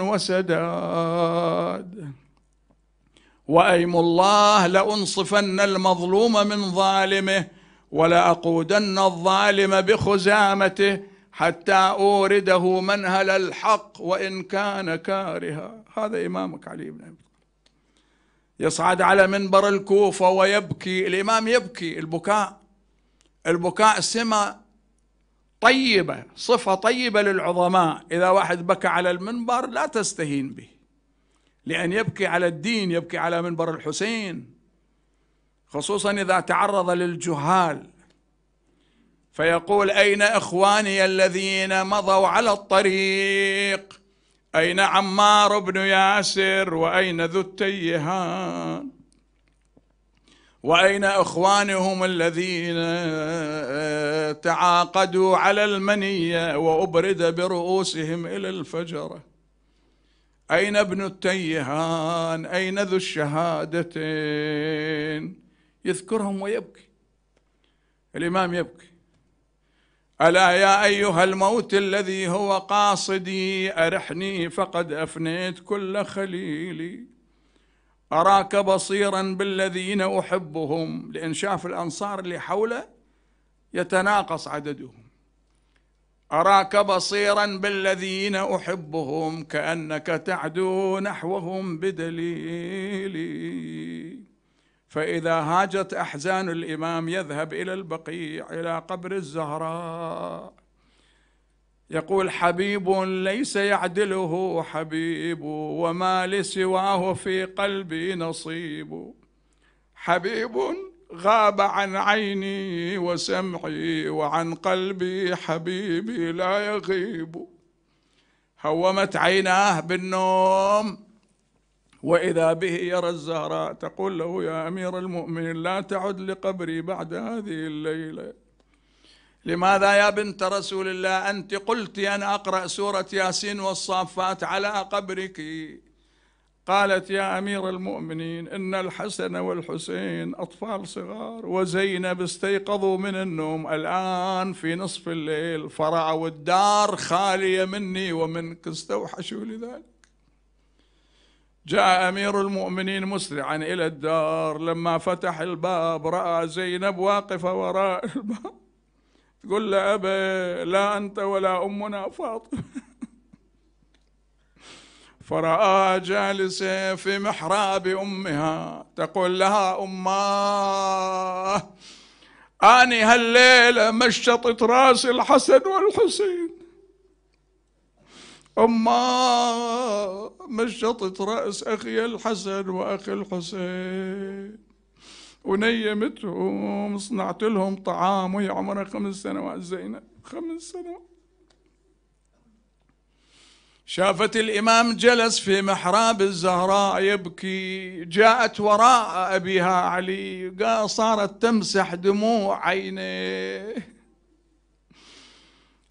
وسداد وايم الله لانصفن المظلوم من ظالمه ولاقودن الظالم بخزامته حتى اورده منهل الحق وان كان كارها هذا امامك علي بن ابي يصعد على منبر الكوفة ويبكي الإمام يبكي البكاء البكاء سمة طيبة صفة طيبة للعظماء إذا واحد بكى على المنبر لا تستهين به لأن يبكي على الدين يبكي على منبر الحسين خصوصا إذا تعرض للجهال فيقول أين إخواني الذين مضوا على الطريق أين عمار بن ياسر وأين ذو التيهان وأين إخوانهم الذين تعاقدوا على المنية وأبرد برؤوسهم إلى الفجرة أين ابن التيهان أين ذو الشهادتين يذكرهم ويبكي الإمام يبكي الا يا ايها الموت الذي هو قاصدي ارحني فقد افنيت كل خليلي اراك بصيرا بالذين احبهم لان شاف الانصار اللي حوله يتناقص عددهم اراك بصيرا بالذين احبهم كانك تعدو نحوهم بدليلي فإذا هاجت أحزان الإمام يذهب إلى البقيع إلى قبر الزهراء يقول حبيب ليس يعدله حبيب وما لسواه في قلبي نصيب حبيب غاب عن عيني وسمعي وعن قلبي حبيبي لا يغيب هومت عيناه بالنوم واذا به يرى الزهراء تقول له يا امير المؤمنين لا تعد لقبري بعد هذه الليله لماذا يا بنت رسول الله انت قلت انا اقرا سوره ياسين والصافات على قبرك قالت يا امير المؤمنين ان الحسن والحسين اطفال صغار وزينب استيقظوا من النوم الان في نصف الليل فرعوا الدار خاليه مني ومنك استوحشوا لذلك جاء أمير المؤمنين مسرعا إلى الدار لما فتح الباب رأى زينب واقفة وراء الباب تقول له أبي لا أنت ولا أمنا فاطمة فرآها جالسة في محراب أمها تقول لها أماه أني هالليلة مشطت راس الحسن والحسين أما مشطت رأس أخي الحسن وأخي الحسين ونيمتهم صنعت لهم طعام وهي عمرها خمس سنوات زينب خمس سنوات شافت الإمام جلس في محراب الزهراء يبكي جاءت وراء أبيها علي قال صارت تمسح دموع عينيه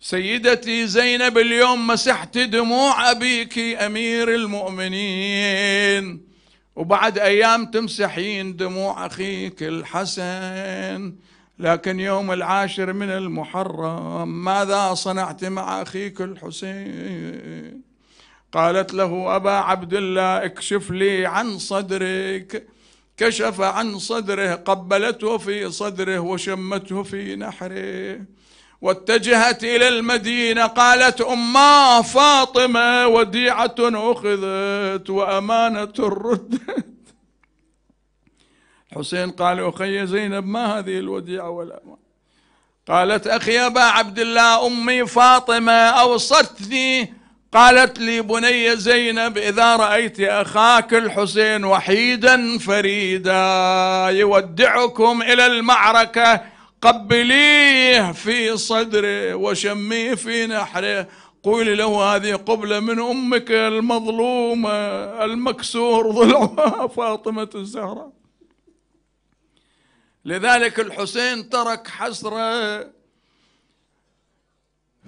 سيدتي زينب اليوم مسحت دموع أبيك أمير المؤمنين وبعد أيام تمسحين دموع أخيك الحسن لكن يوم العاشر من المحرم ماذا صنعت مع أخيك الحسين قالت له أبا عبد الله اكشف لي عن صدرك كشف عن صدره قبلته في صدره وشمته في نحره واتجهت إلى المدينة قالت أما فاطمة وديعة أخذت وأمانة ردت حسين قال أخي زينب ما هذه الوديعة والأمانة قالت أخي أبا عبد الله أمي فاطمة أوصتني قالت لي بني زينب إذا رأيت أخاك الحسين وحيدا فريدا يودعكم إلى المعركة قبليه في صدره وشميه في نحره قولي له هذه قبلة من أمك المظلومة المكسور ضلعها فاطمة الزهراء لذلك الحسين ترك حسرة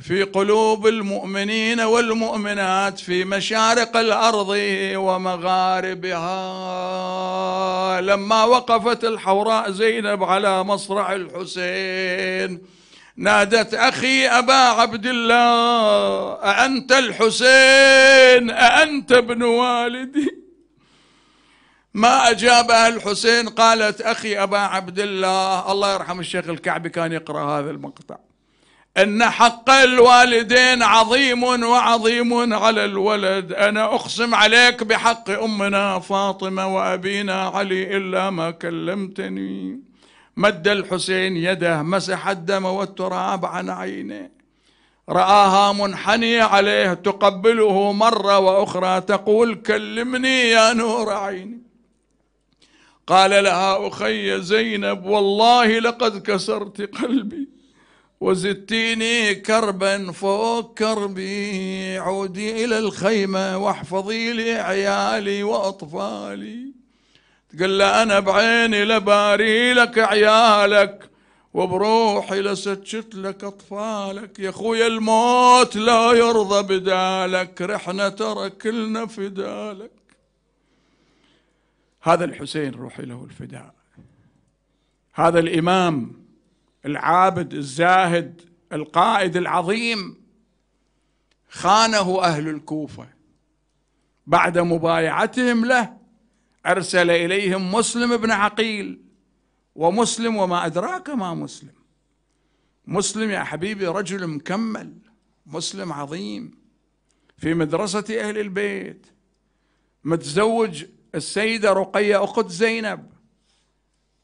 في قلوب المؤمنين والمؤمنات في مشارق الارض ومغاربها لما وقفت الحوراء زينب على مصرع الحسين نادت اخي ابا عبد الله اانت الحسين اانت ابن والدي ما أجابها الحسين قالت أخي أبا عبد الله الله يرحم الشيخ الكعبي كان يقرأ هذا المقطع ان حق الوالدين عظيم وعظيم على الولد انا اقسم عليك بحق امنا فاطمه وابينا علي الا ما كلمتني مد الحسين يده مسح الدم والتراب عن عينه راها منحنيه عليه تقبله مره واخرى تقول كلمني يا نور عيني قال لها اخي زينب والله لقد كسرت قلبي وزدتيني كربا فوق كربي عودي إلى الخيمة واحفظي لي عيالي وأطفالي تقول له أنا بعيني لباري لك عيالك وبروحي لسجت لك أطفالك يا أخوي الموت لا يرضى بدالك رحنا ترى كلنا فدالك هذا الحسين روحي له الفداء هذا الإمام العابد الزاهد القائد العظيم خانه اهل الكوفه بعد مبايعتهم له ارسل اليهم مسلم بن عقيل ومسلم وما ادراك ما مسلم مسلم يا حبيبي رجل مكمل مسلم عظيم في مدرسه اهل البيت متزوج السيده رقيه اخت زينب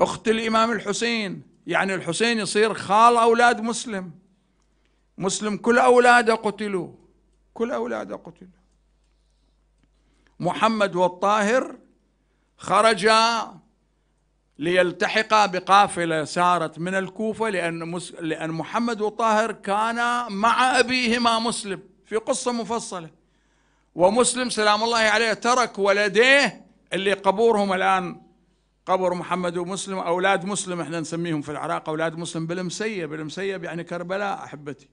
اخت الامام الحسين يعني الحسين يصير خال أولاد مسلم مسلم كل أولاده قتلوا كل أولاده قتلوا محمد والطاهر خرجا ليلتحقا بقافلة سارت من الكوفة لأن, مس... لأن محمد والطاهر كانا مع أبيهما مسلم في قصة مفصلة ومسلم سلام الله عليه ترك ولديه اللي قبورهم الآن قبر محمد ومسلم أولاد مسلم احنا نسميهم في العراق أولاد مسلم بالمسيب بالمسيب يعني كربلاء أحبتي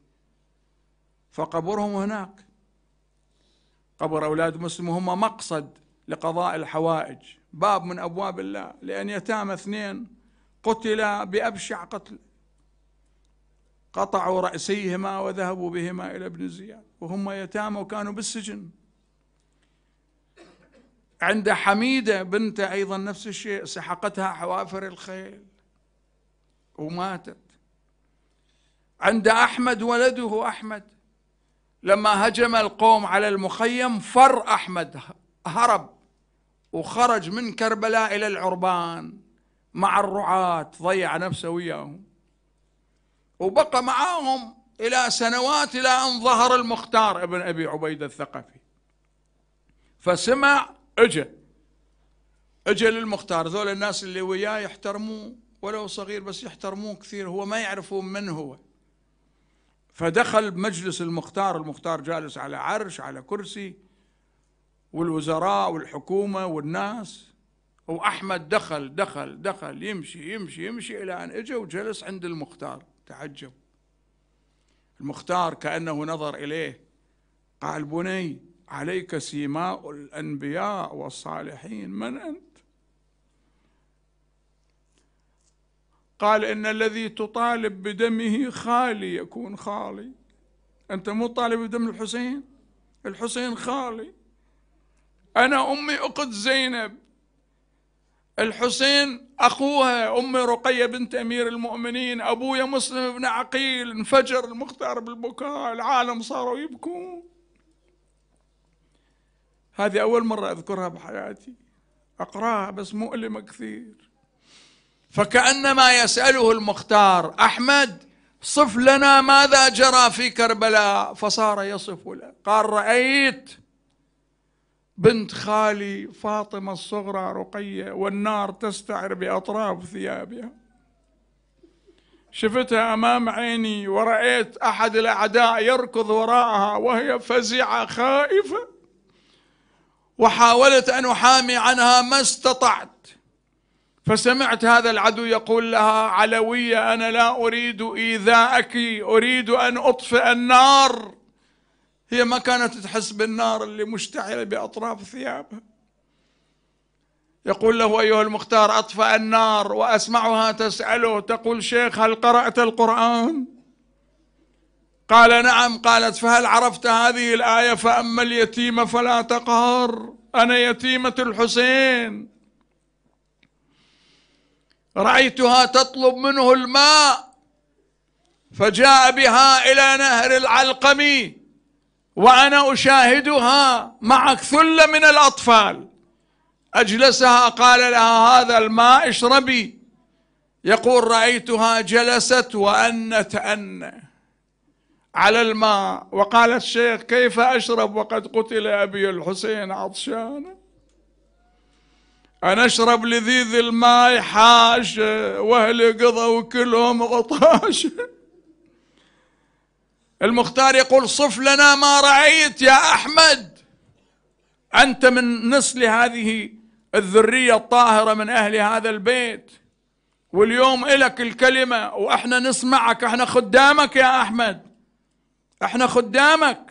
فقبرهم هناك قبر أولاد مسلم وهم مقصد لقضاء الحوائج باب من أبواب الله لأن يتامى اثنين قتلا بأبشع قتل قطعوا رأسيهما وذهبوا بهما إلى ابن زياد وهم يتامى وكانوا بالسجن عند حميدة بنته أيضا نفس الشيء سحقتها حوافر الخيل وماتت عند أحمد ولده أحمد لما هجم القوم على المخيم فر أحمد هرب وخرج من كربلاء إلى العربان مع الرعاة ضيع نفسه وياهم وبقى معاهم إلى سنوات إلى أن ظهر المختار ابن أبي عبيدة الثقفي فسمع اجا اجا للمختار ذول الناس اللي وياه يحترموه ولو صغير بس يحترموه كثير هو ما يعرفون من هو فدخل مجلس المختار المختار جالس على عرش على كرسي والوزراء والحكومة والناس وأحمد دخل دخل دخل يمشي يمشي يمشي إلى أن إجا وجلس عند المختار تعجب المختار كأنه نظر إليه قال بني عليك سيماء الأنبياء والصالحين من أنت قال إن الذي تطالب بدمه خالي يكون خالي أنت مو طالب بدم الحسين الحسين خالي أنا أمي أقد زينب الحسين أخوها أمي رقية بنت أمير المؤمنين أبويا مسلم بن عقيل انفجر المختار بالبكاء العالم صاروا يبكون هذه أول مرة أذكرها بحياتي أقرأها بس مؤلمة كثير فكأنما يسأله المختار أحمد صف لنا ماذا جرى في كربلاء فصار يصف له قال رأيت بنت خالي فاطمة الصغرى رقية والنار تستعر بأطراف ثيابها شفتها أمام عيني ورأيت أحد الأعداء يركض وراءها وهي فزعة خائفة وحاولت أن أحامي عنها ما استطعت فسمعت هذا العدو يقول لها علوية أنا لا أريد إيذاءك أريد أن أطفئ النار هي ما كانت تحس بالنار اللي مشتعلة بأطراف ثيابها يقول له أيها المختار أطفئ النار وأسمعها تسأله تقول شيخ هل قرأت القرآن؟ قال نعم قالت فهل عرفت هذه الآية فأما اليتيم فلا تقهر أنا يتيمة الحسين رأيتها تطلب منه الماء فجاء بها إلى نهر العلقم وأنا أشاهدها معك ثلة من الأطفال أجلسها قال لها هذا الماء اشربي يقول رأيتها جلست وأنت أنه على الماء وقال الشيخ كيف أشرب وقد قتل أبي الحسين عطشانا أنا أشرب لذيذ الماء حاشة وأهلي قضوا كلهم غطاشة المختار يقول صف لنا ما رأيت يا أحمد أنت من نسل هذه الذرية الطاهرة من أهل هذا البيت واليوم إلك الكلمة وإحنا نسمعك إحنا خدامك يا أحمد احنا خدامك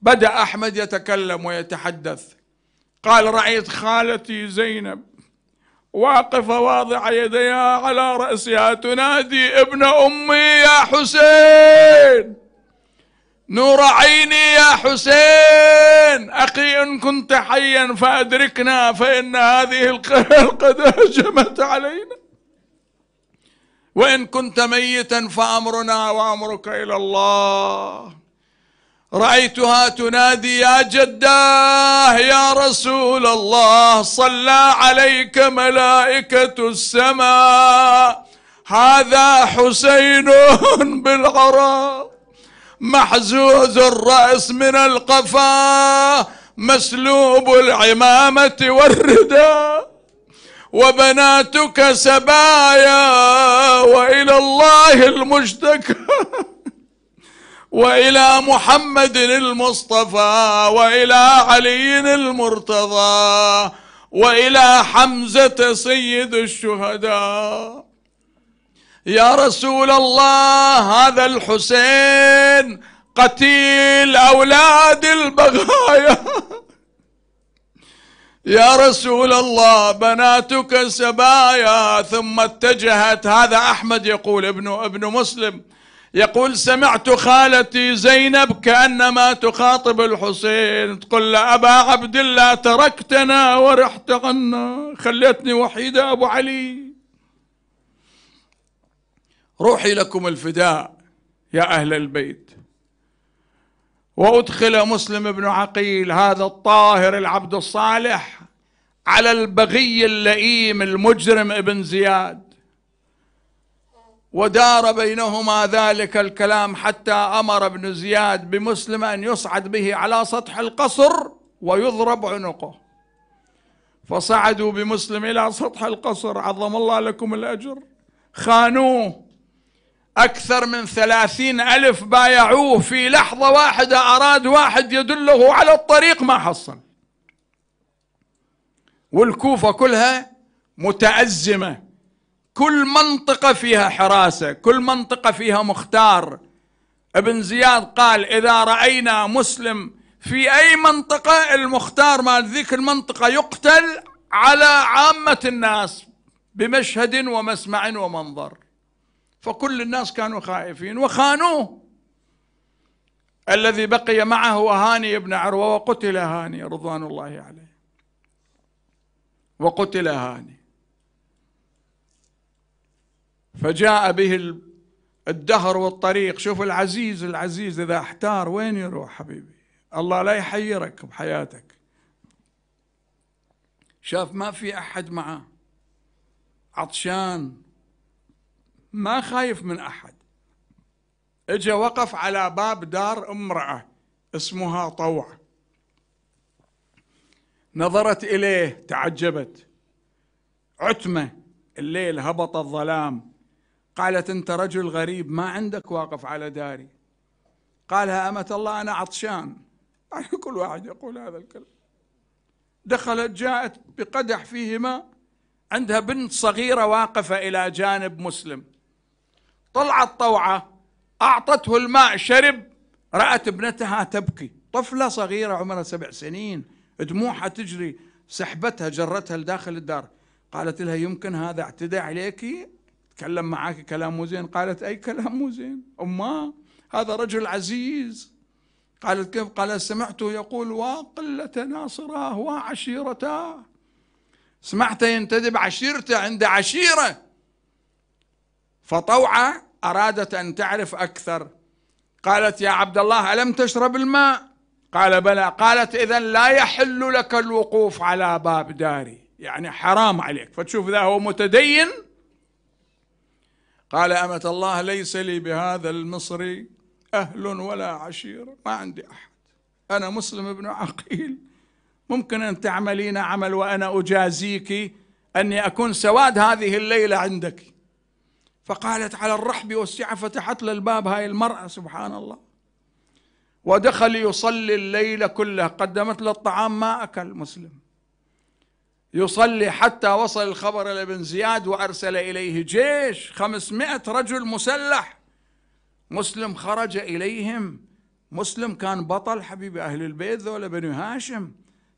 بدا احمد يتكلم ويتحدث قال رايت خالتي زينب واقفه واضعه يديها على راسها تنادي ابن امي يا حسين نور عيني يا حسين أخي إن كنت حيا فأدركنا فإن هذه القدر هجمت علينا وإن كنت ميتا فأمرنا وأمرك إلى الله رأيتها تنادي يا جداه يا رسول الله صلى عليك ملائكة السماء هذا حسين (laughs) بالعراق محزوز الرأس من القفا مسلوب العمامة والرداء وبناتك سبايا والى الله المشتكى (laughs) والى محمد المصطفى والى علي المرتضى والى حمزه سيد الشهداء يا رسول الله هذا الحسين قتيل اولاد البغايا (laughs) يا رسول الله بناتك سبايا ثم اتجهت هذا أحمد يقول ابن ابن مسلم يقول سمعت خالتي زينب كأنما تخاطب الحسين تقول له أبا عبد الله تركتنا ورحت عنا خليتني وحيدة أبو علي روحي لكم الفداء يا أهل البيت وأدخل مسلم بن عقيل هذا الطاهر العبد الصالح على البغي اللئيم المجرم ابن زياد ودار بينهما ذلك الكلام حتى أمر ابن زياد بمسلم أن يصعد به على سطح القصر ويضرب عنقه فصعدوا بمسلم إلى سطح القصر عظم الله لكم الأجر خانوه أكثر من ثلاثين ألف بايعوه في لحظة واحدة أراد واحد يدله على الطريق ما حصل والكوفة كلها متأزمة كل منطقة فيها حراسة كل منطقة فيها مختار ابن زياد قال إذا رأينا مسلم في أي منطقة المختار مال ذيك المنطقة يقتل على عامة الناس بمشهد ومسمع ومنظر فكل الناس كانوا خائفين وخانوه الذي بقي معه هاني بن عروة وقتل هاني رضوان الله عليه وقتل هاني فجاء به الدهر والطريق شوف العزيز العزيز إذا احتار وين يروح حبيبي الله لا يحيرك بحياتك شاف ما في أحد معه عطشان ما خايف من أحد اجى وقف على باب دار امرأة اسمها طوع نظرت إليه تعجبت عتمة الليل هبط الظلام قالت أنت رجل غريب ما عندك واقف على داري قالها أمة الله أنا عطشان يعني (laughs) كل واحد يقول هذا الكلام دخلت جاءت بقدح فيه ماء عندها بنت صغيرة واقفة إلى جانب مسلم طلعت طوعة أعطته الماء شرب رأت ابنتها تبكي طفلة صغيرة عمرها سبع سنين دموعها تجري سحبتها جرتها لداخل الدار قالت لها يمكن هذا اعتدى عليك تكلم معك كلام مو زين قالت أي كلام مو زين أماه هذا رجل عزيز قالت كيف قال سمعته يقول وقلة ناصراه وعشيرتاه سمعته ينتدب عشيرته عند عشيرة فطوعة أرادت أن تعرف أكثر قالت يا عبد الله ألم تشرب الماء قال بلى قالت إذا لا يحل لك الوقوف على باب داري يعني حرام عليك فتشوف ذا هو متدين قال أمة الله ليس لي بهذا المصري أهل ولا عشيرة ما عندي أحد أنا مسلم ابن عقيل ممكن أن تعملين عمل وأنا أجازيك أني أكون سواد هذه الليلة عندك فقالت على الرحب والسعة فتحت له الباب هاي المرأة سبحان الله ودخل يصلي الليل كله قدمت له الطعام ما أكل مسلم يصلي حتى وصل الخبر لابن زياد وأرسل إليه جيش خمسمائة رجل مسلح مسلم خرج إليهم مسلم كان بطل حبيب أهل البيت ذولا بني هاشم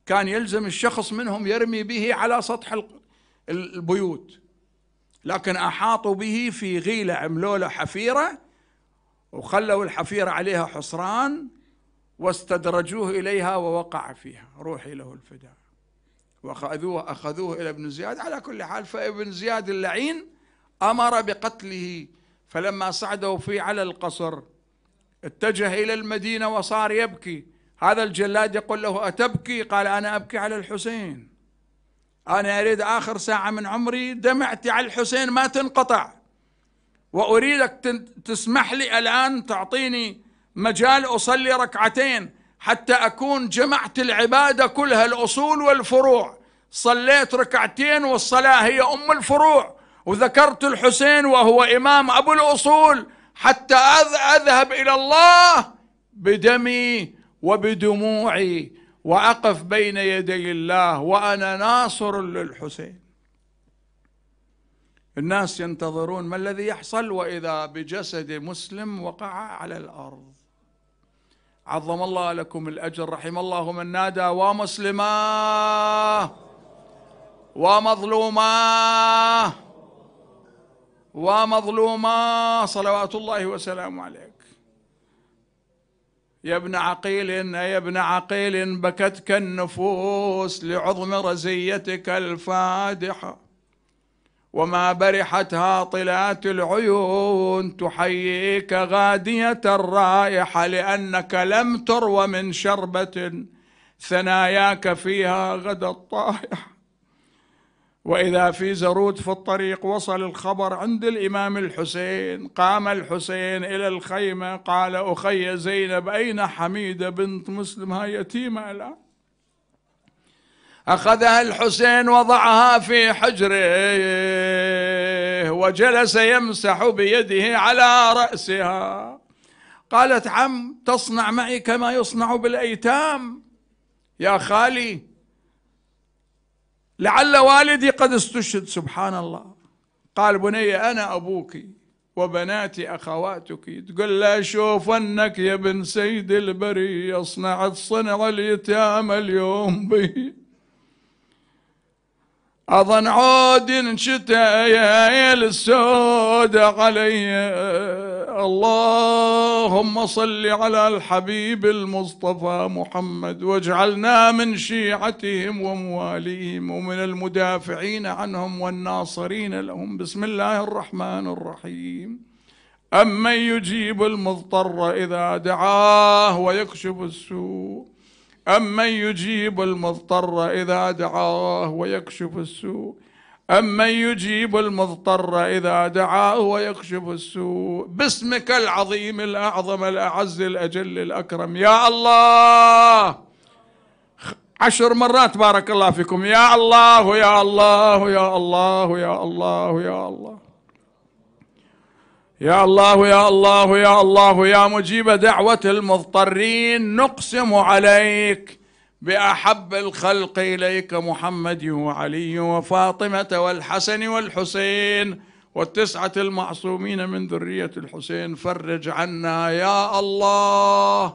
كان يلزم الشخص منهم يرمي به على سطح البيوت لكن أحاطوا به في غيلة عملوا له حفيرة وخلوا الحفيرة عليها حصران واستدرجوه إليها ووقع فيها روحي له الفداء وأخذوه أخذوه إلى ابن زياد على كل حال فابن زياد اللعين أمر بقتله فلما صعدوا فيه على القصر اتجه إلى المدينة وصار يبكي هذا الجلاد يقول له أتبكي قال أنا أبكي على الحسين أنا أريد آخر ساعة من عمري دمعتي على الحسين ما تنقطع وأريدك تسمح لي الآن تعطيني مجال أصلي ركعتين حتى أكون جمعت العبادة كلها الأصول والفروع صليت ركعتين والصلاة هي أم الفروع وذكرت الحسين وهو إمام أبو الأصول حتى أذهب إلى الله بدمي وبدموعي وأقف بين يدي الله وأنا ناصر للحسين الناس ينتظرون ما الذي يحصل وإذا بجسد مسلم وقع على الأرض عظم الله لكم الأجر رحم الله من نادى ومسلما ومظلوما ومظلوما صلوات الله وسلامه عليه يا ابن عقيل يا ابن عقيل بكتك النفوس لعظم رزيتك الفادحة وما برحت هاطلات العيون تحييك غادية الرائحة لأنك لم تروى من شربة ثناياك فيها غدا الطائحة واذا في زرود في الطريق وصل الخبر عند الامام الحسين قام الحسين الى الخيمه قال اخي زينب اين حميده بنت مسلم هاي يتيمه الان اخذها الحسين وضعها في حجره وجلس يمسح بيده على راسها قالت عم تصنع معي كما يصنع بالايتام يا خالي لعل والدي قد استشهد سبحان الله قال بني أنا أبوك وبناتي أخواتك تقول لا شوفنك يا ابن سيد البري صنعت الصنع اليتامى اليوم بي أظن عود شتا يا السود علي اللهم صل على الحبيب المصطفى محمد واجعلنا من شيعتهم ومواليهم ومن المدافعين عنهم والناصرين لهم بسم الله الرحمن الرحيم أمن يجيب المضطر إذا دعاه ويكشف السوء أمن يجيب المضطر إذا دعاه ويكشف السوء أمن يجيب المضطر إذا دعاه ويكشف السوء باسمك العظيم الأعظم الأعز الأجل الأكرم يا الله عشر مرات بارك الله فيكم يا الله يا الله يا الله يا الله يا الله, يا الله. يا الله يا الله يا الله يا مجيب دعوة المضطرين نقسم عليك بأحب الخلق إليك محمد وعلي وفاطمة والحسن والحسين والتسعة المعصومين من ذرية الحسين فرج عنا يا الله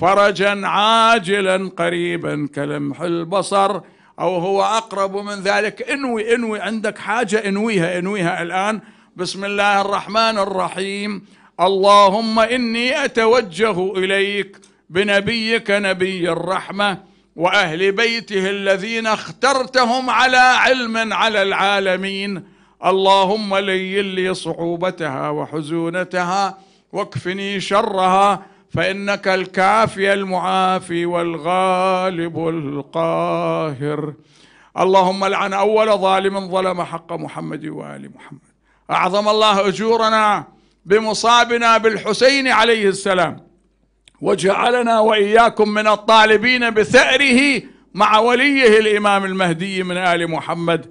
فرجا عاجلا قريبا كلمح البصر أو هو أقرب من ذلك انوي انوي عندك حاجة انويها انويها الآن بسم الله الرحمن الرحيم اللهم إني أتوجه إليك بنبيك نبي الرحمة وأهل بيته الذين اخترتهم على علم على العالمين اللهم لين لي صعوبتها وحزونتها واكفني شرها فإنك الكافي المعافي والغالب القاهر اللهم لعن أول ظالم ظلم حق محمد وآل محمد أعظم الله أجورنا بمصابنا بالحسين عليه السلام وجعلنا وإياكم من الطالبين بثأره مع وليه الإمام المهدي من آل محمد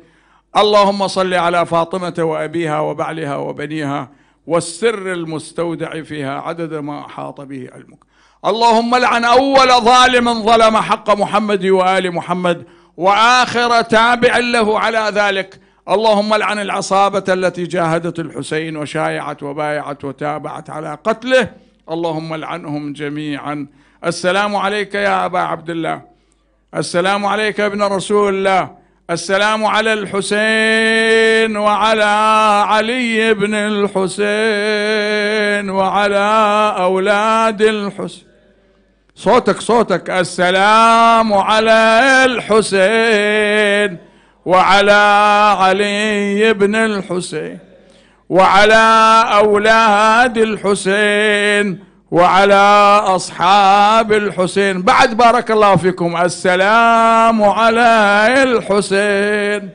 اللهم صل على فاطمة وأبيها وبعلها وبنيها والسر المستودع فيها عدد ما أحاط به علمك اللهم لعن أول ظالم ظلم حق محمد وآل محمد وآخر تابع له على ذلك اللهم لعن العصابة التي جاهدت الحسين وشايعت وبايعت وتابعت على قتله اللهم لعنهم جميعا السلام عليك يا أبا عبد الله السلام عليك يا ابن رسول الله السلام على الحسين وعلى علي بن الحسين وعلى أولاد الحسين صوتك صوتك السلام على الحسين وعلى علي بن الحسين وعلى أولاد الحسين وعلى أصحاب الحسين بعد بارك الله فيكم السلام على الحسين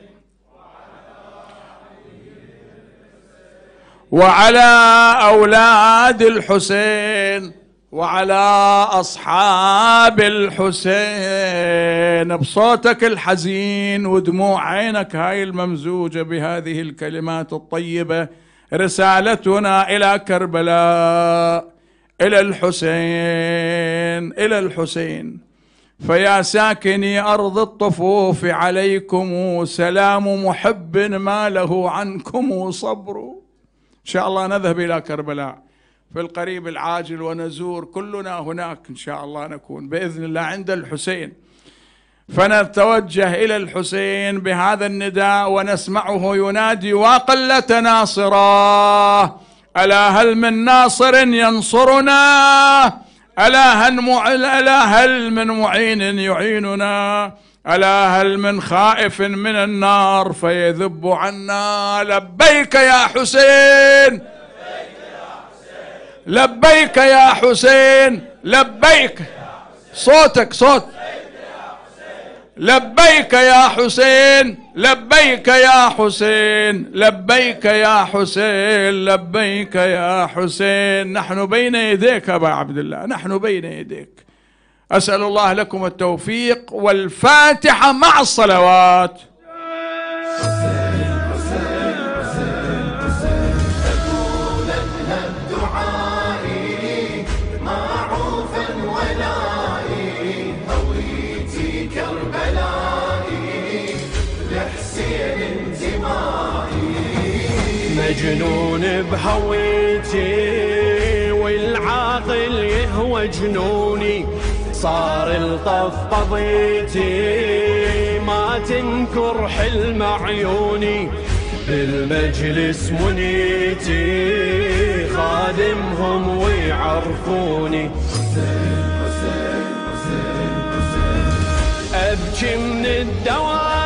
وعلى أولاد الحسين وعلى أصحاب الحسين بصوتك الحزين ودموع عينك هاي الممزوجة بهذه الكلمات الطيبة رسالتنا إلى كربلاء إلى الحسين إلى الحسين فيا ساكني أرض الطفوف عليكم سلام محب ما له عنكم صبر إن شاء الله نذهب إلى كربلاء في القريب العاجل ونزور كلنا هناك إن شاء الله نكون بإذن الله عند الحسين فنتوجه إلى الحسين بهذا النداء ونسمعه ينادي وقلة ناصراه ألا هل من ناصر ينصرنا ألا هل, مع... ألا هل من معين يعيننا ألا هل من خائف من النار فيذب عنا لبيك يا حسين لبيك يا حسين لبيك صوتك صوت لبيك يا حسين لبيك يا حسين لبيك يا حسين لبيك يا حسين نحن بين يديك أبا عبد الله نحن بين يديك أسأل الله لكم التوفيق والفاتحة مع الصلوات مجنوني صار قضيتي ما تنكر حلم عيوني بالمجلس منيتي خادمهم ويعرفوني أبكي من الدوام